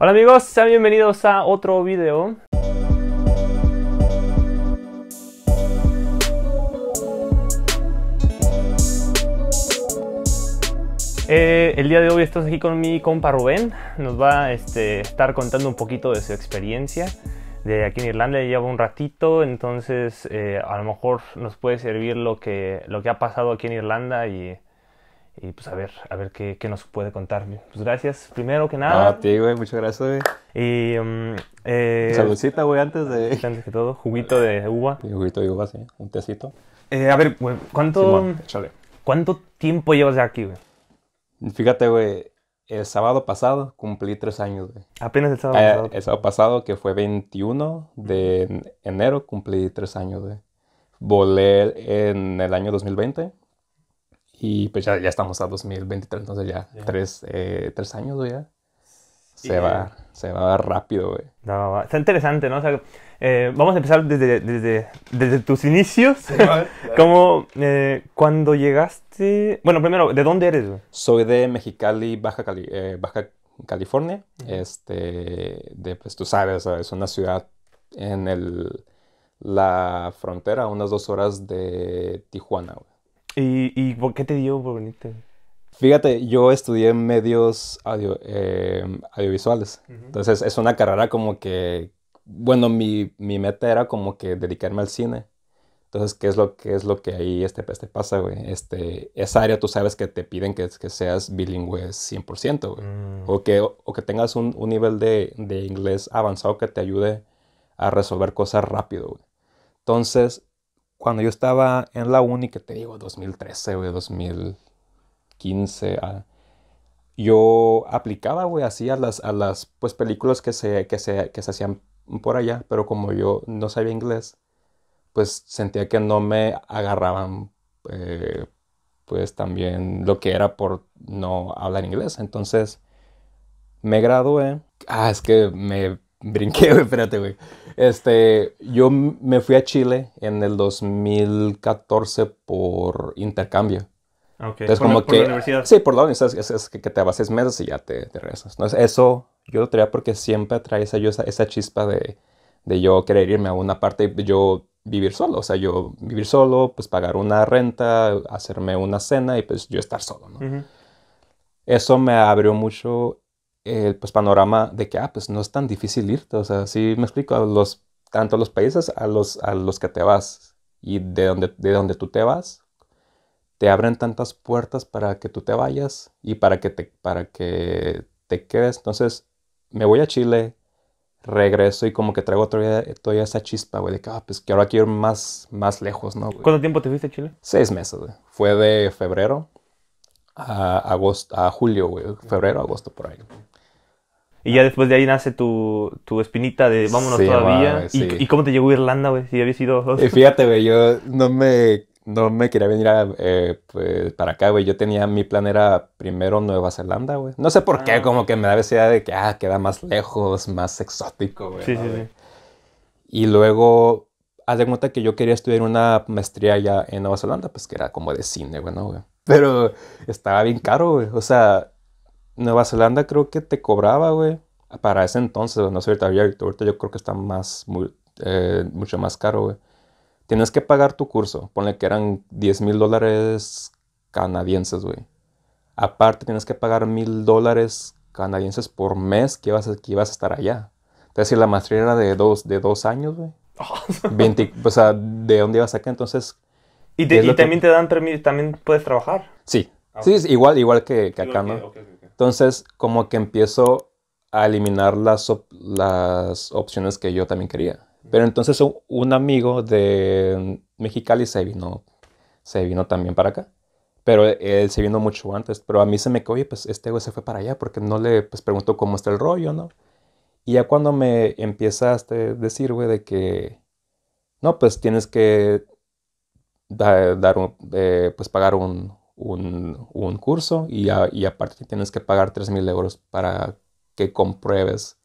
Hola amigos, sean bienvenidos a otro video. Eh, el día de hoy estamos aquí con mi compa Rubén, nos va este, a estar contando un poquito de su experiencia de aquí en Irlanda, lleva un ratito, entonces eh, a lo mejor nos puede servir lo que, lo que ha pasado aquí en Irlanda y y pues a ver, a ver qué, nos puede contar. Pues gracias, primero que nada. a ti, güey, muchas gracias, güey. Y. Mm, eh, Saludcita, güey, antes de. Antes que todo, juguito de uva. juguito de uva, sí, un tecito. Eh, a ver, güey, ¿cuánto. ¿Cuánto tiempo llevas de aquí, güey? Fíjate, güey, el sábado pasado cumplí tres años, güey. Apenas el sábado ah, pasado. El sábado pasado, que fue 21 de enero, cumplí tres años, güey. Volé en el año 2020 y pues ya, ya estamos a 2023, entonces ya, tres, eh, tres, años, ya Se, va, eh, se va rápido, güey. está interesante, ¿no? Eh, vamos a empezar desde, tus inicios. ¿Cómo, Como cuando llegaste... Bueno, primero, ¿de dónde eres, güey? Soy de Mexicali, Baja, California. Este, de, pues tú sabes, es una ciudad en el, la frontera, unas dos horas de Tijuana, güey. ¿Y, ¿Y, por qué te dio por venirte? Fíjate, yo estudié medios eh, audiovisuales. Entonces es una carrera como que, bueno, mi, meta era como que dedicarme al cine. Entonces, ¿qué es lo, que es lo que ahí este, este, pasa, güey? Este, esa área tú sabes que te piden que, que seas bilingüe 100%, güey. Mm. O, que, que tengas un, nivel de, de, inglés avanzado que te ayude a resolver cosas rápido, güey. Entonces, cuando yo estaba en la uni, que te digo, 2013, güey, 2015, ah, yo aplicaba, güey, así a las, a las pues, películas que se, que, se, que se hacían por allá, pero como yo no sabía inglés, pues sentía que no me agarraban, eh, pues también lo que era por no hablar inglés. Entonces, me gradué. Ah, es que me brinqué, espérate, güey. Este, yo me fui a Chile en el 2014 por intercambio. Okay. Entonces, por como la, que, universidad. Sí, por la universidad. Es, que, te vas seis meses y ya te, te regresas. Entonces, eso yo lo traía porque siempre traía esa, esa, chispa de, de yo querer irme a una parte, y yo vivir solo. O sea, yo vivir solo, pues pagar una renta, hacerme una cena y pues yo estar solo, Eso me abrió mucho el pues, panorama de que, ah, pues no es tan difícil irte. O sea, si me explico, a los, tanto a los países a los, a los que te vas y de donde, de donde tú te vas, te abren tantas puertas para que tú te vayas y para que te, para que te quedes. Entonces, me voy a Chile, regreso y como que traigo todavía, todavía esa chispa, güey, de que, ah, pues que ahora quiero ir más, más lejos, ¿no? Güey? ¿Cuánto tiempo te fuiste a Chile? Seis meses, güey. Fue de febrero a, agosto, a julio, güey. Febrero, agosto, por ahí. Y ya después de ahí nace tu, espinita de vámonos todavía. ¿Y, cómo te llegó Irlanda, güey? Si habías sido... Fíjate, güey, yo no me, me quería venir eh, pues, para acá, güey. Yo tenía, mi plan era primero Nueva Zelanda, güey. No sé por qué, ah. como que me da esa idea de que, ah, queda más lejos, más exótico, güey. Sí, sí, sí. Y luego haz de cuenta que yo quería estudiar una maestría ya en Nueva Zelanda, pues que era como de cine, bueno, güey. Pero estaba bien caro, güey. O sea, Nueva Zelanda creo que te cobraba, güey. Para ese entonces, no sé, ahorita, yo creo que está más, muy, eh, mucho más caro, güey. Tienes que pagar tu curso. Ponle que eran 10 mil dólares canadienses, güey. Aparte, tienes que pagar mil dólares canadienses por mes que ibas a, que ibas a estar allá. Es decir, la maestría era de dos, de dos años, güey. o sea, ¿de dónde ibas acá? Entonces... ¿Y, también te dan permiso, también puedes trabajar? Sí. Ah, sí, es igual, igual que, que acá, ¿no? Entonces, como que empiezo a eliminar las, las opciones que yo también quería. Pero entonces un, amigo de Mexicali se vino, se vino también para acá. Pero él se vino mucho antes. Pero a mí se me oye, pues este güey se fue para allá porque no le pues, preguntó cómo está el rollo, ¿no? Y ya cuando me empezaste a decir, güey, de que, no, pues tienes que dar, eh, pues pagar un, un, curso y, aparte tienes que pagar 3.000 euros para que compruebes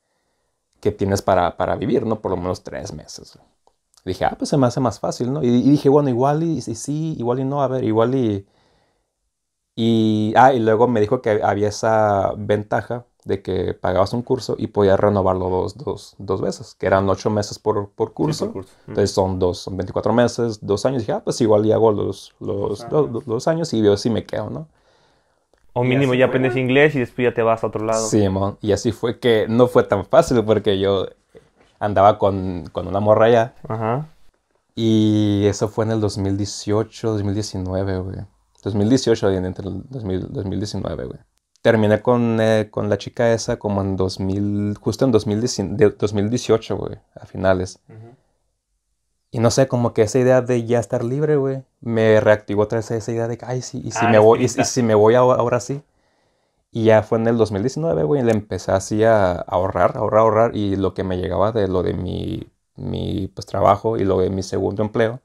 que tienes para, vivir, ¿no? Por lo menos tres meses. Dije, ah, pues se me hace más fácil, ¿no? Y, dije, bueno, igual y, sí, igual y no, a ver, igual y... Y, ah, y luego me dijo que había esa ventaja de que pagabas un curso y podías renovarlo dos, dos, dos veces, que eran ocho meses por, por curso. Entonces son dos, son 24 meses, dos años. Y dije, ah, pues igual ya hago los, los, los, años y veo si me quedo, ¿no? O mínimo ya aprendes inglés y después ya te vas a otro lado. Sí, mon. y así fue que no fue tan fácil porque yo andaba con, con una morra ya. Ajá. Y eso fue en el 2018, 2019, güey. 2018, entre el 2019, güey terminé con, eh, con, la chica esa como en 2000, justo en 2018, güey, a finales. Y no sé, como que esa idea de ya estar libre, güey, me reactivó otra vez esa idea de, ay, sí, y si, ah, me, voy, y, si me voy ahora, ahora, sí. Y ya fue en el 2019, güey, le empecé así a ahorrar, ahorrar, ahorrar. Y lo que me llegaba de lo de mi, mi pues, trabajo y lo de mi segundo empleo,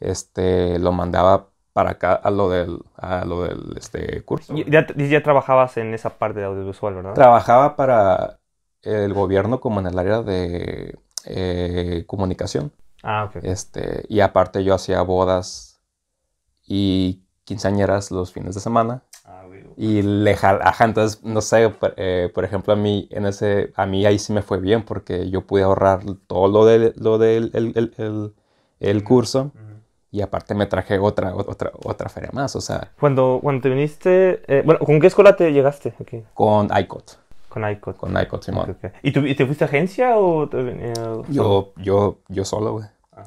este, lo mandaba para acá a lo del, este, curso. Ya, trabajabas en esa parte de audiovisual, ¿verdad? Trabajaba para el gobierno como en el área de eh, comunicación. Ah, ok. Este, y aparte yo hacía bodas y quinceañeras los fines de semana. Ah, y le ajá, entonces, no sé, eh, por, ejemplo, a mí, en ese, a mí ahí sí me fue bien porque yo pude ahorrar todo lo del, lo del el, curso y aparte me traje otra, otra, otra feria más, o sea. Cuando, cuando te viniste, eh, bueno, ¿con qué escuela te llegaste aquí? Con ICOT. Con ICOT. Con ICOT, Simón. ¿Y, tú, te fuiste a agencia o...? yo, yo, yo solo, güey. Ah,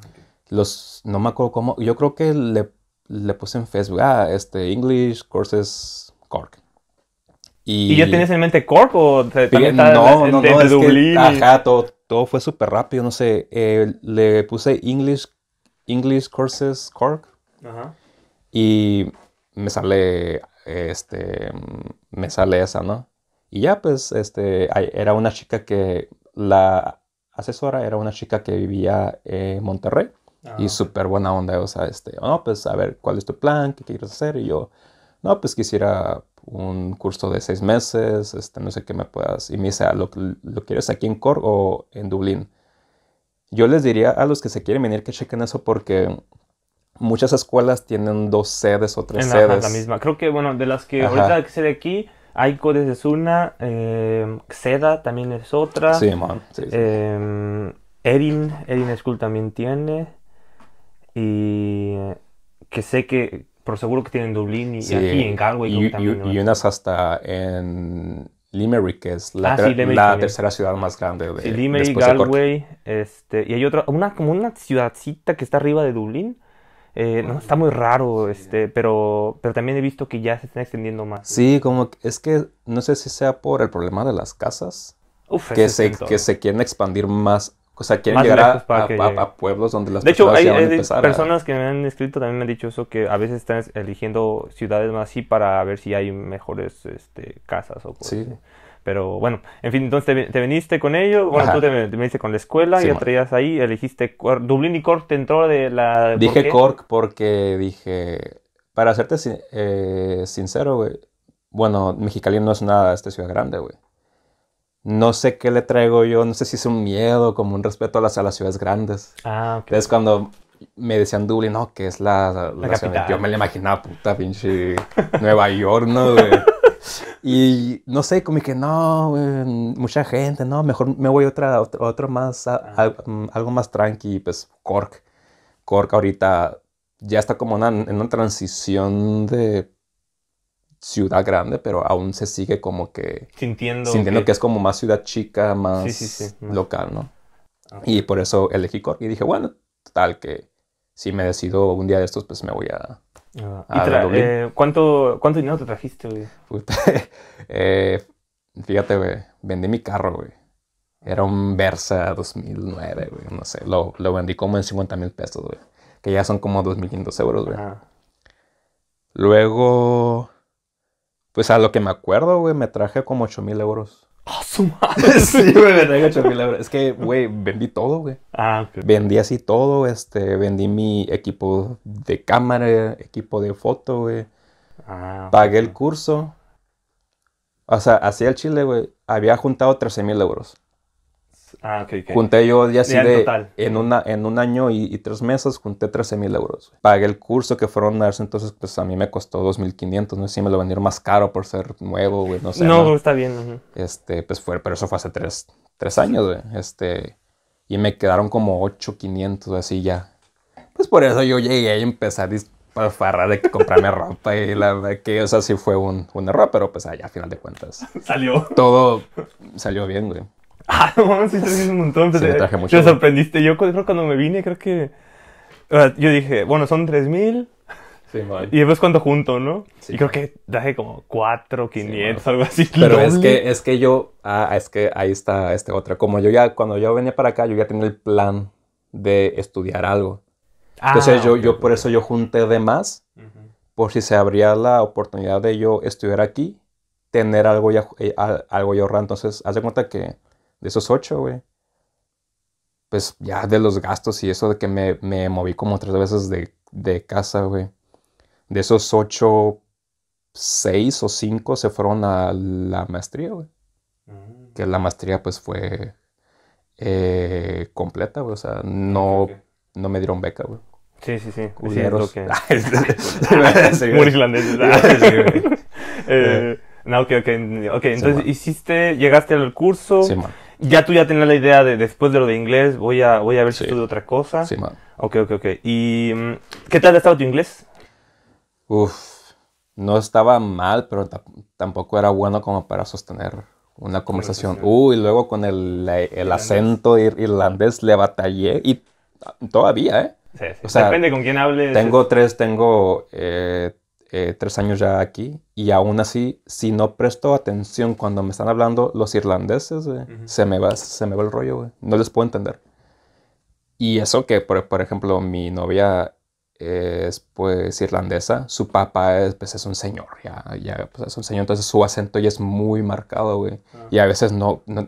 Los, no me acuerdo cómo, yo creo que le, le puse en Facebook, ah, este, English Courses Cork. Y, ¿Y ya tenías en mente Cork o no, no, no, es ajá, todo, fue súper rápido, no sé, eh, le puse English English Courses Cork. Y me sale, este, me sale esa, ¿no? Y ya, pues, este, era una chica que, la asesora era una chica que vivía en Monterrey. Ah, y súper buena onda, o sea, este, no, pues, a ver, ¿cuál es tu plan? ¿Qué quieres hacer? Y yo, no, pues quisiera un curso de seis meses, este, no sé qué me puedas. Y me dice, ah, ¿lo, lo quieres aquí en Cork o en Dublín? Yo les diría a los que se quieren venir que chequen eso porque muchas escuelas tienen dos sedes o tres sedes. La, la misma. Creo que, bueno, de las que ahorita que se de aquí, Codes es una, eh, Seda también es otra. Sí, man. Em, Erin, Erin School también tiene. Y que sé que, por seguro que tienen Dublín y, aquí en Galway. también. y, y, unas hasta en Limerick, es la, ah, la tercera ciudad más grande de Limerick, Galway, este, y hay otra, una como una ciudadcita que está arriba de Dublín. Eh, no, ah, está muy raro, este, pero, pero también he visto que ya se están extendiendo más. Sí, como es que no sé si sea por el problema de las casas, que, se, que se quieren expandir más o sea, quieren a, a, que a, pueblos donde las de hecho, hay, personas que me han escrito también me han dicho eso, que a veces están eligiendo ciudades más así para ver si hay mejores este, casas o cosas. Sí. Pero bueno, en fin, entonces te, viniste con ello, bueno, tú te, viniste con la escuela, y te ahí, elegiste Dublín y Cork te entró de la... Dije Cork porque dije, para serte eh, sincero, güey, bueno, Mexicali no es nada esta ciudad grande, güey no sé qué le traigo yo, no sé si es un miedo, como un respeto a las, a las ciudades grandes. Ah, ok. Entonces cuando me decían Dublín, no, que es la, Yo me la imaginaba, puta, pinche Nueva York, ¿no, Y no sé, como que no, mucha gente, no, mejor me voy a otra, otro, más, ah. mm, algo más tranqui, pues Cork. Cork ahorita ya está como en una transición de ciudad grande, pero aún se sigue como que... Sintiendo. Sintiendo que, es como más ciudad chica, más local, ¿no? Ah, y por eso elegí Cork y dije, bueno, tal que si me decido un día de estos, pues me voy a... Ah, eh, ¿cuánto, ¿Cuánto dinero te trajiste, güey? Eh, fíjate, güey, vendí mi carro, güey. Era un Versa 2009, güey, no sé. Lo, vendí como en 50 mil pesos, güey. Que ya son como 2.500 euros, güey. Luego pues a lo que me acuerdo, güey, me traje como 8 mil euros. ¡Ah, su madre! sí, güey, me traje 8 mil euros. Es que, güey, vendí todo, güey. Ah, ok. Vendí así todo, este, vendí mi equipo de cámara, equipo de foto, güey. Ah. Pagué el curso. O sea, hacía el chile, güey, había juntado 13 mil euros. Ah, okay, okay. Junté yo ya así de, en, una, en un año y, tres meses, junté 13 mil euros. Pagué el curso que fueron a entonces pues a mí me costó 2.500, no sé si me lo vendieron más caro por ser nuevo, güey, no sé. No, está bien. Este, pues fue, pero eso fue hace tres, tres años, güey, este, y me quedaron como 8.500, así ya. Pues por eso yo llegué y empecé a disparar de comprarme ropa y la verdad que, o sea, sí fue un, un error, pero pues allá, a final de cuentas. Salió. Todo salió bien, güey. Ah, no, sí, un montón. me Te sorprendiste. Yo creo cuando me vine, creo que. Yo dije, bueno, son 3000. Sí, Y después cuando junto, ¿no? Sí. Y creo que traje como 4, 500, algo así. Pero es que, es que yo. Ah, es que ahí está este otra. Como yo ya, cuando yo venía para acá, yo ya tenía el plan de estudiar algo. Ah, Entonces yo, yo por eso yo junté de más. Por si se abría la oportunidad de yo estudiar aquí, tener algo ya, eh, algo ahorrar. Entonces, haz de cuenta que de esos ocho, güey, pues ya de los gastos y eso de que me, me moví como tres veces de, de casa, güey. De esos ocho, seis o cinco se fueron a la maestría, güey. Mm. Que la maestría pues fue eh, completa, güey. O sea, no, no me dieron beca, güey. Sí, sí, sí. Sí, que... Muy irlandés. Eh, no, ok, ok. Ok, entonces hiciste, llegaste al curso. Sí, man ya tú ya tenías la idea de después de lo de inglés, voy a, voy a ver si estudio otra cosa. Sí, man. Ok, ok, ok. ¿Y mm, qué tal ha estado tu inglés? Uf, no estaba mal, pero tampoco era bueno como para sostener una conversación. Uy, y luego con el, el acento irlandés le batallé y ah, todavía, ¿eh? Sí, sí. O sea, Depende con quién hables. Tengo tres, tengo eh, eh, tres años ya aquí y aún así, si no presto atención cuando me están hablando los irlandeses, se, me va, se me va el rollo, güey. No les puedo entender. Y eso que, por, por ejemplo, mi novia es pues irlandesa, su papá es, pues, es un señor, ya, ya pues, es un señor, entonces su acento ya es muy marcado, güey. Ah. Y a veces no, no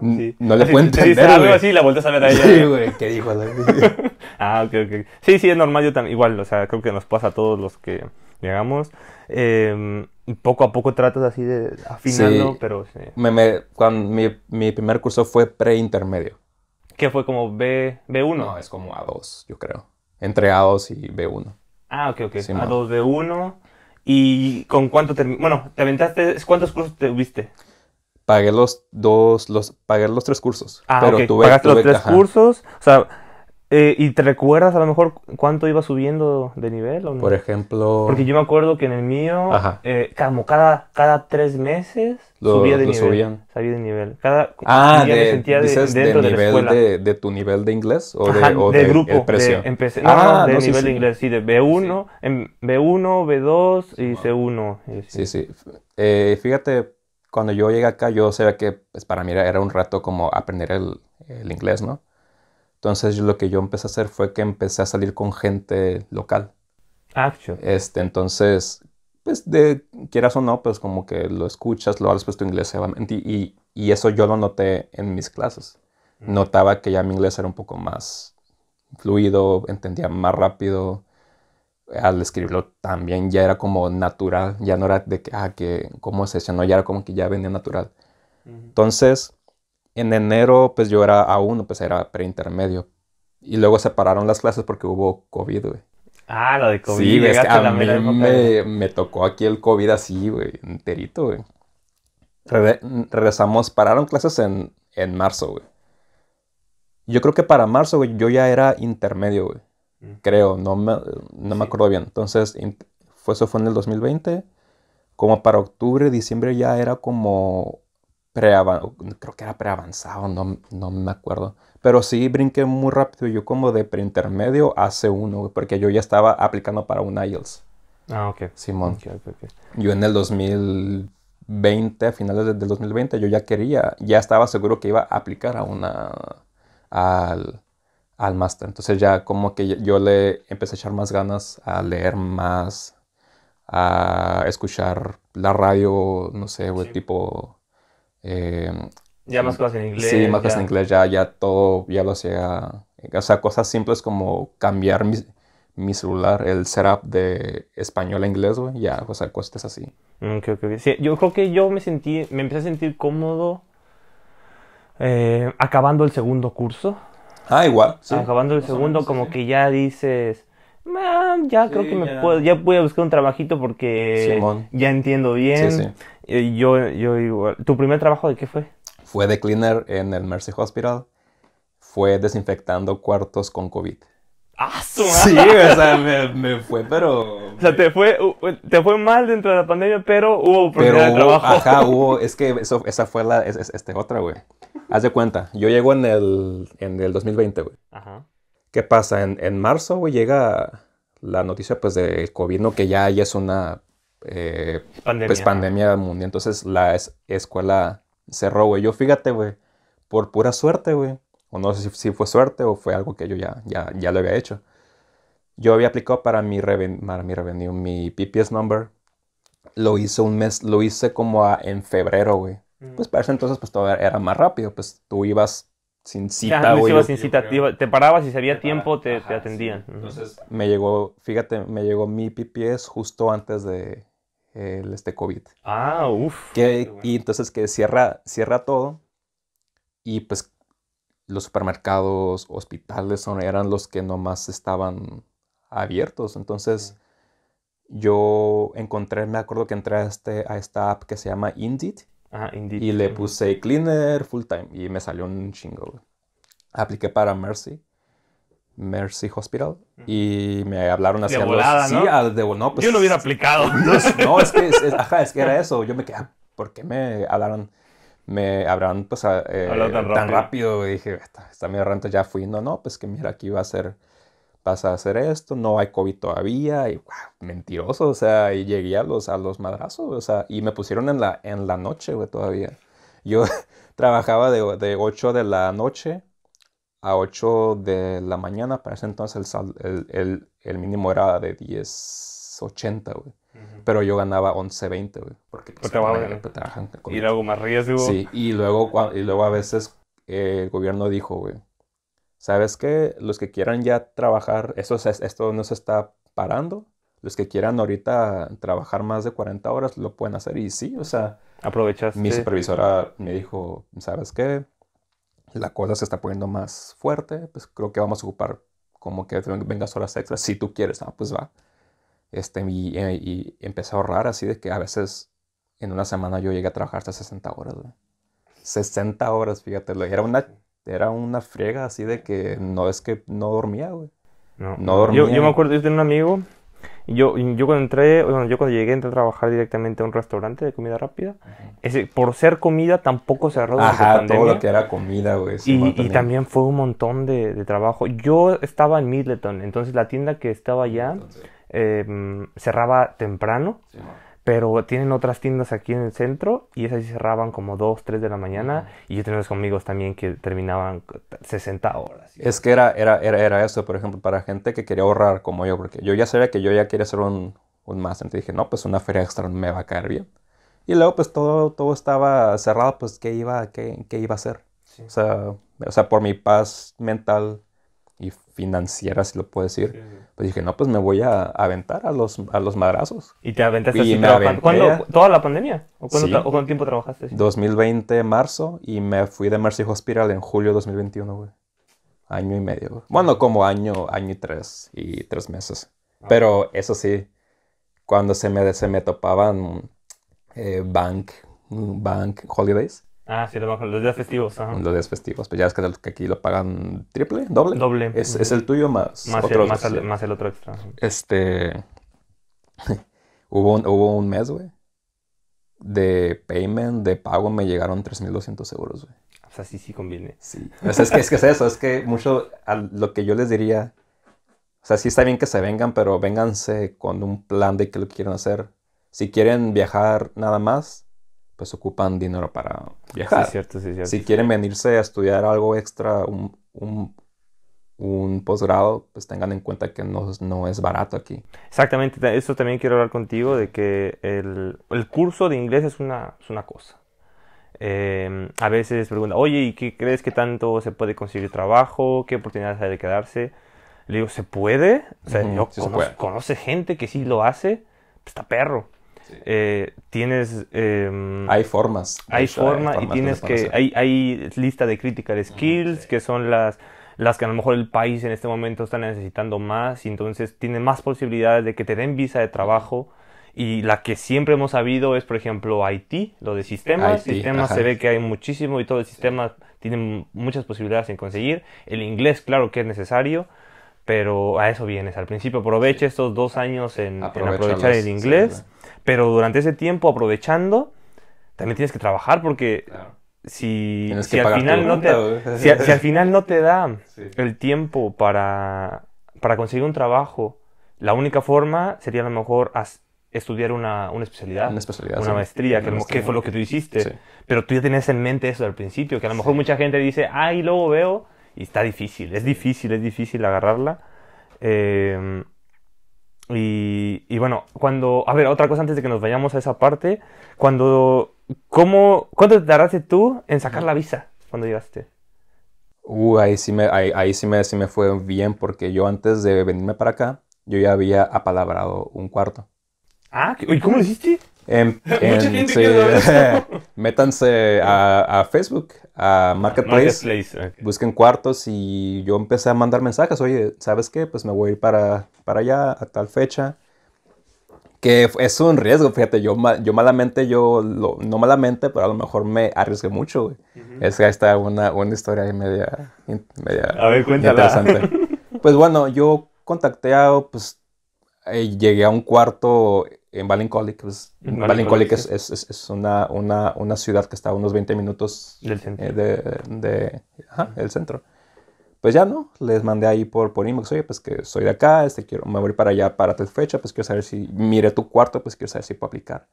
le puedo entender. sí sí, la volteas a ver a ella. Sí, güey, ¿qué dijo? ah, ok, ok. Sí, sí, es normal, yo también. Igual, o sea, creo que nos pasa a todos los que digamos. Eh, poco a poco tratas así de afinarlo, pero... Sí. cuando mi, primer curso fue pre-intermedio. ¿Qué fue como B, B1? No, es como A2, yo creo. Entre A2 y B1. Ah, ok, ok. A2, B1. ¿Y con cuánto terminaste? Bueno, ¿te aventaste? ¿Cuántos cursos te tuviste? Pagué los dos, los, pagué los tres cursos. Ah, pero Pagaste los tres cursos. O sea, eh, ¿Y te recuerdas a lo mejor cuánto iba subiendo de nivel o no? Por ejemplo... Porque yo me acuerdo que en el mío, eh, como cada, cada tres meses, subía de lo nivel. Subían. Sabía de nivel. Cada, ah, de, dices de, nivel de, tu nivel de inglés o de, grupo. El precio. ah, de nivel de inglés, sí, de B1, En B1, B2 y C1. Sí, sí. Eh, fíjate, cuando yo llegué acá, yo sabía que pues, para mí era, un rato como aprender el, el inglés, ¿no? Entonces lo que yo empecé a hacer fue que empecé a salir con gente local. Action. Ah, este, entonces, pues de quieras o no, pues como que lo escuchas, lo hablas pues tu inglés se va y, y, eso yo lo noté en mis clases. Mm. Notaba que ya mi inglés era un poco más fluido, entendía más rápido. Al escribirlo también ya era como natural, ya no era de que, ah, que, ¿cómo se eso? No, ya era como que ya venía natural. Entonces, en enero pues yo era A1, pues era preintermedio. Y luego se pararon las clases porque hubo COVID, güey. Ah, lo de COVID. Sí, me, tocó aquí el COVID así, güey, enterito, güey. regresamos, pararon clases en, marzo, güey. Yo creo que para marzo, güey, yo ya era intermedio, güey. Mm. Creo, no me, no me acuerdo bien. Entonces, eso fue en el 2020. Como para octubre, diciembre ya era como creo que era preavanzado, no, no me acuerdo. Pero sí brinqué muy rápido, yo como de preintermedio a C1, porque yo ya estaba aplicando para un IELTS. Ah, ok. Simón. Yo en el 2020, a finales del 2020, yo ya quería, ya estaba seguro que iba a aplicar a una, al, al máster. Entonces ya como que yo le empecé a echar más ganas a leer más, a escuchar la radio, no sé, tipo eh, ya más cosas en inglés. Sí, más cosas en inglés, ya, ya todo, ya lo hacía. O sea, cosas simples como cambiar mi, celular, el setup de español a inglés, güey, ya, o sea, cosas así. Mm, yo creo que yo me sentí, me empecé a sentir cómodo eh, acabando el segundo curso. Ah, igual. Acabando el segundo, como que ya dices, ah, ya creo que me ya. puedo, ya voy a buscar un trabajito porque ya entiendo bien. sí, sí yo, yo igual. ¿Tu primer trabajo de qué fue? Fue de cleaner en el Mercy Hospital. Fue desinfectando cuartos con COVID. ¡Ah, Sí, o sea, me, me, fue, pero... O sea, te fue, te fue mal dentro de la pandemia, pero hubo pero de trabajo. Ajá, hubo... Es que esa fue la... este, otra, güey. Haz de cuenta, yo llego en el, en el 2020, güey. Ajá. ¿Qué pasa? En, en marzo, güey, llega la noticia, pues, de COVID, ¿no? Que ya, ya es una eh, pandemia. pues pandemia mundial. Entonces la escuela cerró, güey. Yo fíjate, güey, por pura suerte, güey. O no sé si, fue suerte o fue algo que yo ya, ya, ya lo había hecho. Yo había aplicado para mi, para mi revenue, mi PPS number. Lo hice un mes, lo hice como en febrero, güey. Mm. Pues para ese entonces, pues todavía era más rápido. Pues tú ibas sin cita, güey. ibas sin cita, te, parabas y si había tiempo te, atendían. Entonces, me llegó, fíjate, me llegó mi PPS justo antes de, el este COVID. Ah, uff. Y entonces que cierra, cierra todo y pues los supermercados, hospitales son, eran los que nomás estaban abiertos. Entonces yo encontré, me acuerdo que entré a, este, a esta app que se llama Indeed. Ah, Indeed. Y le puse cleaner full time y me salió un chingo. Apliqué para Mercy Mercy Hospital y me hablaron así de ¿no? Sí, de, no, pues yo hubiera aplicado. No, es, que, ajá, es que era eso. Yo me quedé, ah, ¿por qué me hablaron? Me hablaron pues, eh, tan, rápido. y dije, está, está renta, ya fui. No, no, pues que mira, aquí va a ser, pasa a hacer esto, no hay COVID todavía. Y mentiroso, o sea, y llegué a los, a los madrazos, o sea, y me pusieron en la, en la noche, güey, todavía. Yo trabajaba de, de 8 de la noche a 8 de la mañana. Para ese entonces el, mínimo era de 10.80, güey. Pero yo ganaba 11.20, güey. Porque pues, pues trabajan Y luego más riesgo. Sí, y luego, y luego a veces eh, el gobierno dijo, güey, ¿sabes qué? Los que quieran ya trabajar, esto, esto no se está parando. Los que quieran ahorita trabajar más de 40 horas lo pueden hacer. Y sí, o sea, aprovechaste. Mi supervisora me dijo, ¿sabes qué? la cosa se está poniendo más fuerte, pues creo que vamos a ocupar como que vengas horas extras si tú quieres, ah, pues va. Este, y, empecé a ahorrar así de que a veces en una semana yo llegué a trabajar hasta 60 horas, güey. 60 horas, fíjate, era una, era una friega así de que no es que no dormía, güey. No, no dormía. Yo, yo me acuerdo, de un amigo yo, yo cuando entré, bueno, yo cuando llegué entré a trabajar directamente a un restaurante de comida rápida. Ese, por ser comida tampoco cerró Ajá, todo lo que era comida, güey. y, también fue un montón de, trabajo. Yo estaba en Middleton, entonces la tienda que estaba allá em, cerraba temprano. Sí, pero tienen otras tiendas aquí en el centro y esas cerraban como 2, 3 de la mañana. Y yo tenía también que terminaban 60 horas. Es que era, era, era, eso, por ejemplo, para gente que quería ahorrar como yo, porque yo ya sabía que yo ya quería hacer un, un máster. Entonces dije, no, pues una feria extra me va a caer bien. Y luego, pues todo, todo estaba cerrado, pues ¿qué iba, qué, qué iba a hacer? O, sea, o sea, por mi paz mental y financiera, si lo puedo decir pues dije, no, pues me voy a aventar a los, a los madrazos. ¿Y te aventaste así me ¿Cuándo? ¿Toda la pandemia? ¿O, cuánto tiempo trabajaste? 2020, marzo, y me fui de Mercy Hospital en julio de 2021, güey. Año y medio, güey. Bueno, como año, año y tres, y tres meses. Ah. Pero eso sí, cuando se me, se me topaban eh, bank, bank holidays, Ah, sí, los, días festivos. Los días festivos. Pues ya es que aquí lo pagan triple, doble. Doble. Es, el tuyo más, el, otro extra. Este. hubo, un, mes, güey. De payment, de pago, me llegaron 3.200 euros, güey. O sea, sí, sí conviene. Sí. O sea, es, que, es eso, es que mucho lo que yo les diría. O sea, sí está bien que se vengan, pero vénganse con un plan de qué lo quieren hacer. Si quieren viajar nada más, pues ocupan dinero para viajar. cierto, Si quieren venirse a estudiar algo extra, un, un, posgrado, pues tengan en cuenta que no, es barato aquí. Exactamente, eso también quiero hablar contigo, de que el, curso de inglés es una, una cosa. Em, a veces pregunta oye, ¿y qué crees que tanto se puede conseguir trabajo? ¿Qué oportunidades hay de quedarse? Le digo, ¿se puede? se conoce gente que sí lo hace, pues está perro. Eh, tienes... Em, hay formas. Hay forma formas y tienes que... Hay, hay, lista de critical skills, que son las, las que a lo mejor el país en este momento está necesitando más, y entonces tiene más posibilidades de que te den visa de trabajo. Y la que siempre hemos sabido es, por ejemplo, IT, lo de sistemas. sistemas se ve que hay muchísimo y todo el sistema tiene muchas posibilidades en conseguir. El inglés, claro que es necesario pero a eso vienes. Al principio aprovecha estos dos años en, aprovechar el inglés, pero durante ese tiempo aprovechando, también tienes que trabajar porque si, si, al final no te, si, al final no te da el tiempo para, para conseguir un trabajo, la única forma sería a lo mejor estudiar una, una especialidad, una, maestría, que, fue lo que tú hiciste. Pero tú ya tienes en mente eso al principio, que a lo mejor mucha gente dice, ay, ah, luego veo y está difícil, es difícil, es difícil agarrarla. Eh, y, bueno, cuando. A ver, otra cosa antes de que nos vayamos a esa parte. Cuando. ¿Cómo. ¿Cuánto te tardaste tú en sacar la visa cuando llegaste? Uh, ahí sí me, sí me, sí me fue bien porque yo antes de venirme para acá, yo ya había apalabrado un cuarto. Ah, ¿y cómo lo hiciste? Em, em, en, métanse a, Facebook, a Marketplace, busquen cuartos y yo empecé a mandar mensajes, oye, ¿sabes qué? Pues me voy a ir para, para allá a tal fecha. Que es un riesgo, fíjate, yo, yo malamente, yo, no malamente, pero a lo mejor me arriesgué mucho. Es que ahí está una, una historia ahí media, a ver, interesante. pues bueno, yo contacté a, pues, eh, llegué a un cuarto en Valencolic. Pues, es, es, es una, una, una, ciudad que está a unos 20 minutos del centro. Eh, de, el centro. Pues ya no, les mandé ahí por, por inbox, oye, pues que soy de acá, este, quiero, me voy para allá para tal fecha, pues quiero saber si, mire tu cuarto, pues quiero saber si puedo aplicar.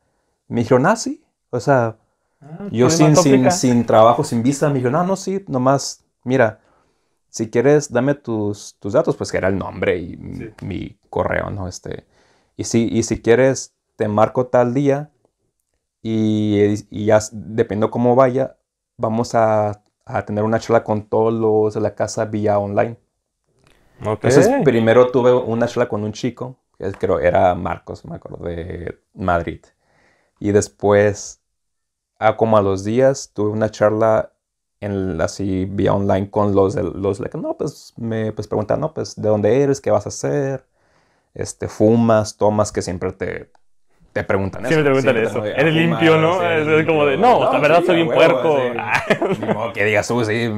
Me dijeron, ah, sí, o sea, ah, yo sin, sin, sin, trabajo, sin visa, me dijeron, no, ah, no, sí, nomás, mira, si quieres, dame tus, datos, pues que era el nombre y mi correo, ¿no? Este, y, si, y si quieres, te marco tal día y, eh, y ya, dependo cómo vaya, vamos a, tener una charla con todos los de la casa vía online. Entonces, primero tuve una charla con un chico, que creo era Marcos, me acuerdo, de Madrid. Y después, a como a los días, tuve una charla en, así vía online con los de los no, pues me pues preguntan, no, pues de dónde eres, qué vas a hacer, este, fumas, tomas, que siempre te, te preguntan eso. Sí, me preguntan eso. Eres limpio, ¿no? es, como de, no, la verdad soy bien puerco. Ni modo que digas, tú sí,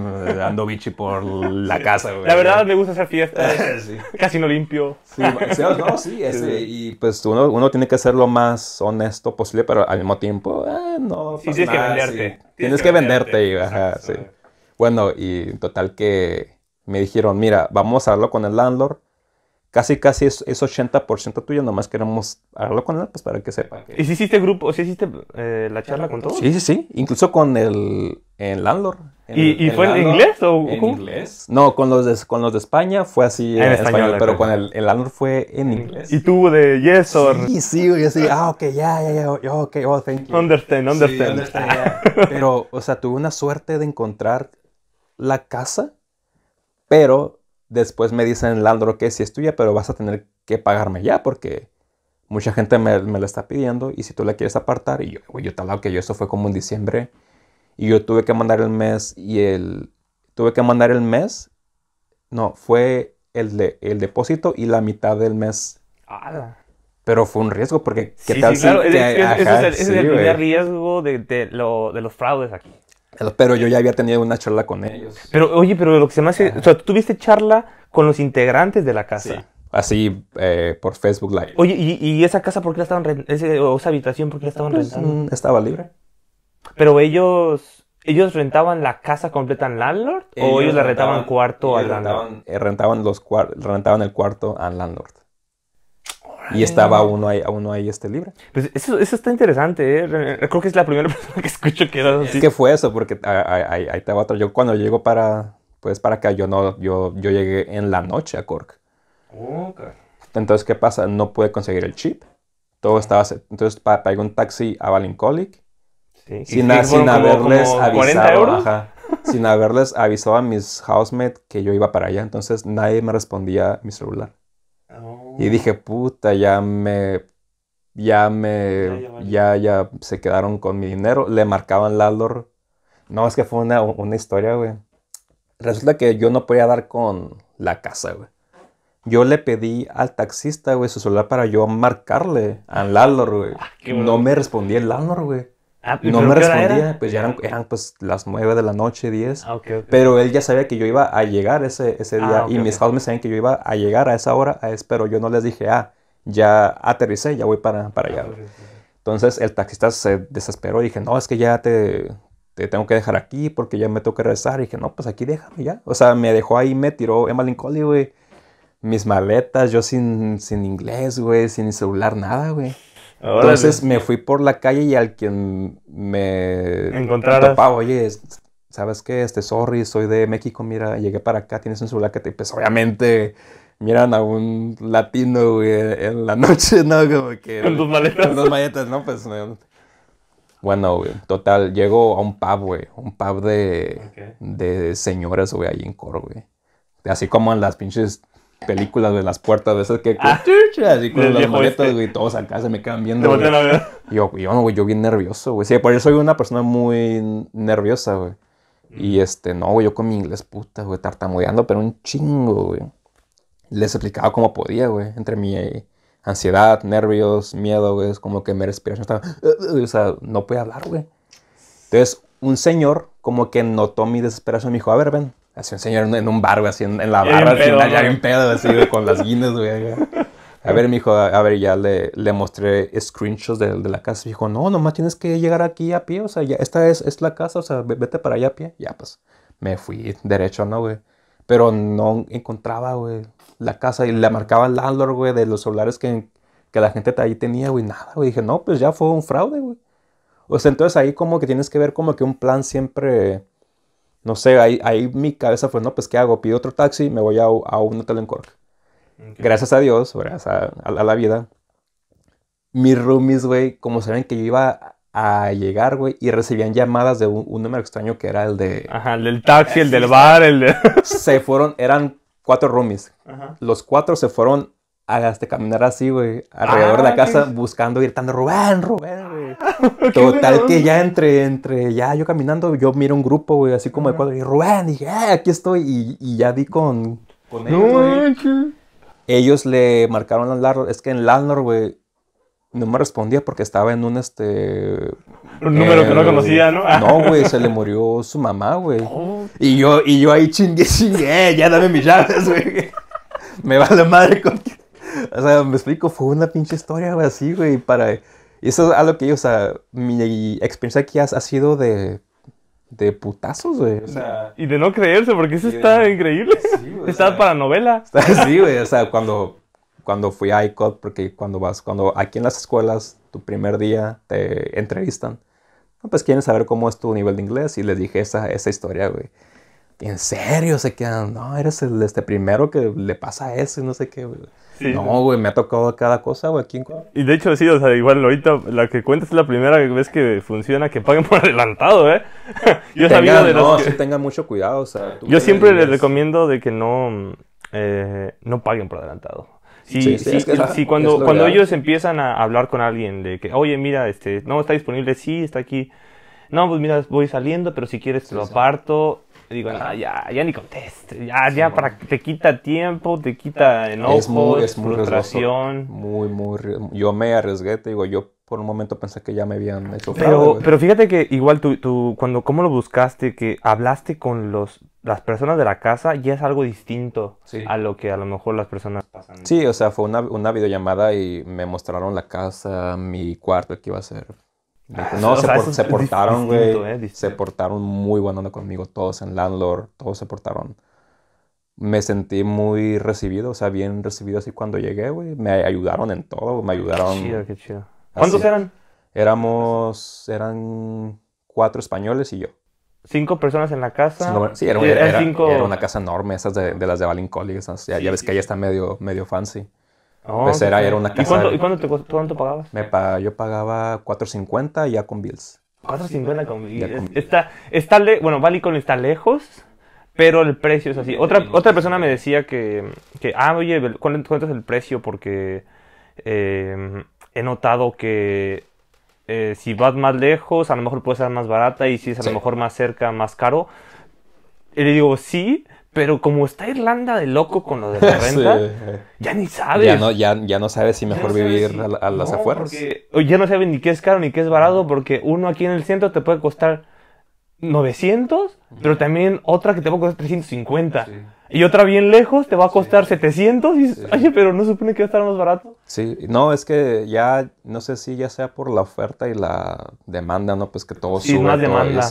ando bichi por la casa, güey. La verdad me gusta hacer fiestas. Casi no limpio. Sí, no, sí, eh, y pues uno, tiene que ser lo más honesto posible, pero al mismo tiempo, eh, no. tienes que venderte. Tienes, que, venderte, Bueno, y total que me dijeron, mira, vamos a hablarlo con el landlord casi casi es, es 80% tuyo, nomás queremos hablarlo con él, pues para que sepa. ¿Y si hiciste grupo, si hiciste eh, la charla con todos? Sí, sí, sí, incluso con el, landlord. ¿Y, y fue en inglés o en inglés? No, con los de, con los de España fue así en, eh, español, pero con el, landlord fue en inglés. ¿Y tú de yes or...? Sí, sí, ah, ok, ya, ya, oh, ya, ok, oh, thank you. Understand, understand. Pero, o sea, tuve una suerte de encontrar la casa, pero Después me dicen, Landro, que si es tuya, pero vas a tener que pagarme ya porque mucha gente me, me la está pidiendo y si tú la quieres apartar, y yo, yo te que yo eso fue como en diciembre y yo tuve que mandar el mes y el, tuve que mandar el mes, no, fue el, de, el depósito y la mitad del mes. Pero fue un riesgo porque, ¿qué sí, claro. es el, primer riesgo de los fraudes aquí. Pero yo ya había tenido una charla con ellos. Pero oye, pero lo que se me hace, o sea, tú tuviste charla con los integrantes de la casa. Así eh, por Facebook Live. Oye, ¿y, esa casa por qué la estaban rentando? O esa habitación por qué la estaban pues, rentando? Mm, estaba libre. Pero ellos, ¿Ellos rentaban la casa completa al landlord? ¿O ellos, la rentaban, cuarto al landlord? Rentaban, eh, rentaban el cuarto al landlord y estaba uno ahí, uno ahí este libro. Pues eso, eso está interesante, ¿eh? creo que es la primera persona que escucho que era así. Es que fue eso, porque ahí, estaba Yo cuando llego para, pues para acá, yo no, yo, yo llegué en la noche a Cork. Oh, entonces, ¿qué pasa? No pude conseguir el chip. Todo estaba, entonces pagué un taxi a Valincolic. Sí. Sin, haberles avisado. sin haberles avisado a mis housemates que yo iba para allá. Entonces nadie me respondía mi celular. Y dije, puta, ya me. Ya me. Ya, ya, se quedaron con mi dinero. Le marcaban Lalor. No, es que fue una, una historia, güey. Resulta que yo no podía dar con la casa, güey. Yo le pedí al taxista, güey, su celular para yo marcarle al lalor güey. Ah, no me respondía el Lalor, güey. Ah, no me respondía, pues ya eran, eran, pues las 9 de la noche, 10. Ah, pero él ya sabía que yo iba a llegar ese, ese ah, día y mis me sabían que yo iba a llegar a esa hora, pero yo no les dije, ah, ya aterricé, ya voy para, para allá. Entonces el taxista se desesperó y dije, no, es que ya te, te tengo que dejar aquí porque ya me tengo que regresar. Y dije, no, pues aquí déjame ya. O sea, me dejó ahí, me tiró Emma Lincoln, güey. Mis maletas, yo sin, sin inglés, güey, sin celular, nada, güey. Entonces me fui por la calle y al quien me encontraron oye, ¿sabes qué? Este, sorry, soy de México, mira, llegué para acá, tienes un celular que te... Pues obviamente miran a un latino, güey, en la noche, ¿no? Como que... Con maletas. Con maletas, ¿no? Pues... Eh, bueno, total, llego a un pub, güey, un pub de, señores, de señoras, güey, ahí en Coro, güey. Así como en las pinches películas, de las puertas, de esas que. Ah. así con las maletas, este. güey, todos acá se me quedan viendo. yo, yo no, yo bien nervioso, güey. por eso soy una persona muy nerviosa, Y mm. este, no, güey, yo con mi inglés, puta, güey, tartamudeando, pero un chingo, güey. Les explicaba cómo podía, güey, entre mi eh, ansiedad, nervios, miedo, es como que mi respiración estaba. Uh, uh, o sea, no podía hablar, güey. Entonces, un señor como que notó mi desesperación y me dijo, a ver, ven, Así un señor en un bar, así en, la barra, así, ya en pedo, así, con las guines, güey. A ver, mijo, a ver, ya le, le mostré screenshots de, la casa. Dijo, no, nomás tienes que llegar aquí a pie, o sea, ya, esta es, es la casa, o sea, vete para allá a pie. Ya, pues, me fui derecho, ¿no, güey? Pero no encontraba, güey, la casa y le marcaba el landlord, güey, de los celulares que, que la gente ahí tenía, güey, nada, güey. Dije, no, pues ya fue un fraude, güey. O sea, entonces ahí como que tienes que ver como que un plan siempre no sé, ahí, mi cabeza fue, no, pues ¿qué hago? Pido otro taxi, me voy a, un hotel en Cork. Gracias a Dios, gracias a, la vida. Mis roomies, güey, como saben que yo iba a llegar, güey, y recibían llamadas de un, número extraño que era el de... Ajá, el del taxi, el del bar, el de... se fueron, eran cuatro roomies. Los cuatro se fueron hasta este, caminar así, güey, alrededor de la ah, casa, buscando buscando, gritando, Rubén, Rubén, güey. Ah, Total que ya entre, entre, ya yo caminando, yo miro un grupo, güey, así como de cuadro, y Rubén, dije, eh, aquí estoy, y, ya di con, con ellos, ellos le marcaron al Larro, es que en Larro, güey, no me respondía porque estaba en un este. Un número que no eh, conocía, ¿no? No, güey, se le murió su mamá, güey. Oh. Y yo, y yo ahí chingue, chingue, eh, ya dame mis llaves, güey. Me la madre con o sea, me explico, fue una pinche historia, güey, así, güey, para... Y eso es algo que yo, o sea, mi experiencia aquí ha, sido de... De putazos, güey. O sea, y de no creerse, porque eso está increíble. Sí, güey, está para novela. sí, güey. O sea, cuando, cuando fui a ICOD, porque cuando vas, cuando aquí en las escuelas, tu primer día te entrevistan. No, pues quieren saber cómo es tu nivel de inglés. Y les dije esa, esa historia, güey. en serio se quedan, no, eres el este primero que le pasa eso no sé qué, güey. No, güey, me ha tocado cada cosa, güey, aquí Y de hecho, sí, o sea, igual ahorita la que cuentas es la primera vez que funciona que paguen por adelantado, ¿eh? yo sabía de No, que... sí, tengan mucho cuidado, o sea. Yo siempre les recomiendo de que no, eh, no paguen por adelantado. Sí, sí, sí, cuando, cuando ellos empiezan a hablar con alguien de que, oye, mira, este, no está disponible, sí, está aquí. No, pues mira, voy saliendo, pero si quieres te lo aparto digo, ya, ya ni conteste, ya, ya, para, te quita tiempo, te quita en es muy, es muy frustración. Muy, muy, yo me arriesgué, te digo, yo por un momento pensé que ya me habían hecho pero pero fíjate que igual tú, tú cuando cómo lo buscaste que hablaste con los las personas de la casa ya es algo distinto a lo que a lo mejor las personas pasan sí o sea fue una, una videollamada y me mostraron la casa mi cuarto que iba a ser no, se, portaron, güey. Eh, se portaron muy buena conmigo, todos en Landlord, todos se portaron. Me sentí muy recibido, o sea, bien recibido así cuando llegué, güey. Me ayudaron en todo, me ayudaron. Qué chido, qué chido. ¿Cuántos eran? Éramos, eran cuatro españoles y yo. Cinco personas en la casa. sí, era, una casa enorme, esas de, las de Balincoli, Esas, ya, ves que ahí está medio, medio fancy. Oh, pues era una casa. ¿Y cuánto, pagabas? yo pagaba 4.50 ya con bills. 4.50 con bills. Está, está bueno, Valicon está lejos, pero el precio es así. Otra, otra persona me decía que, ah, oye, ¿cuánto es el precio? Porque em, he notado que eh, si vas más lejos, a lo mejor puede ser más barata y si es a lo mejor más cerca, más caro. Y le digo, sí, pero como está Irlanda de loco con lo de la renta, ya ni sabes. Ya no, ya, no sabes si mejor vivir a, los las no, Porque... ya no sabes ni qué es caro ni qué es barato, porque uno aquí en el centro te puede costar 900, pero también otra que te puede costar 350. Y otra bien lejos te va a costar 700. Y, Oye, pero no supone que va a estar más barato. Sí, no, es que ya, no sé si ya sea por la oferta y la demanda, ¿no? Pues que todo sí, sube. Más demanda.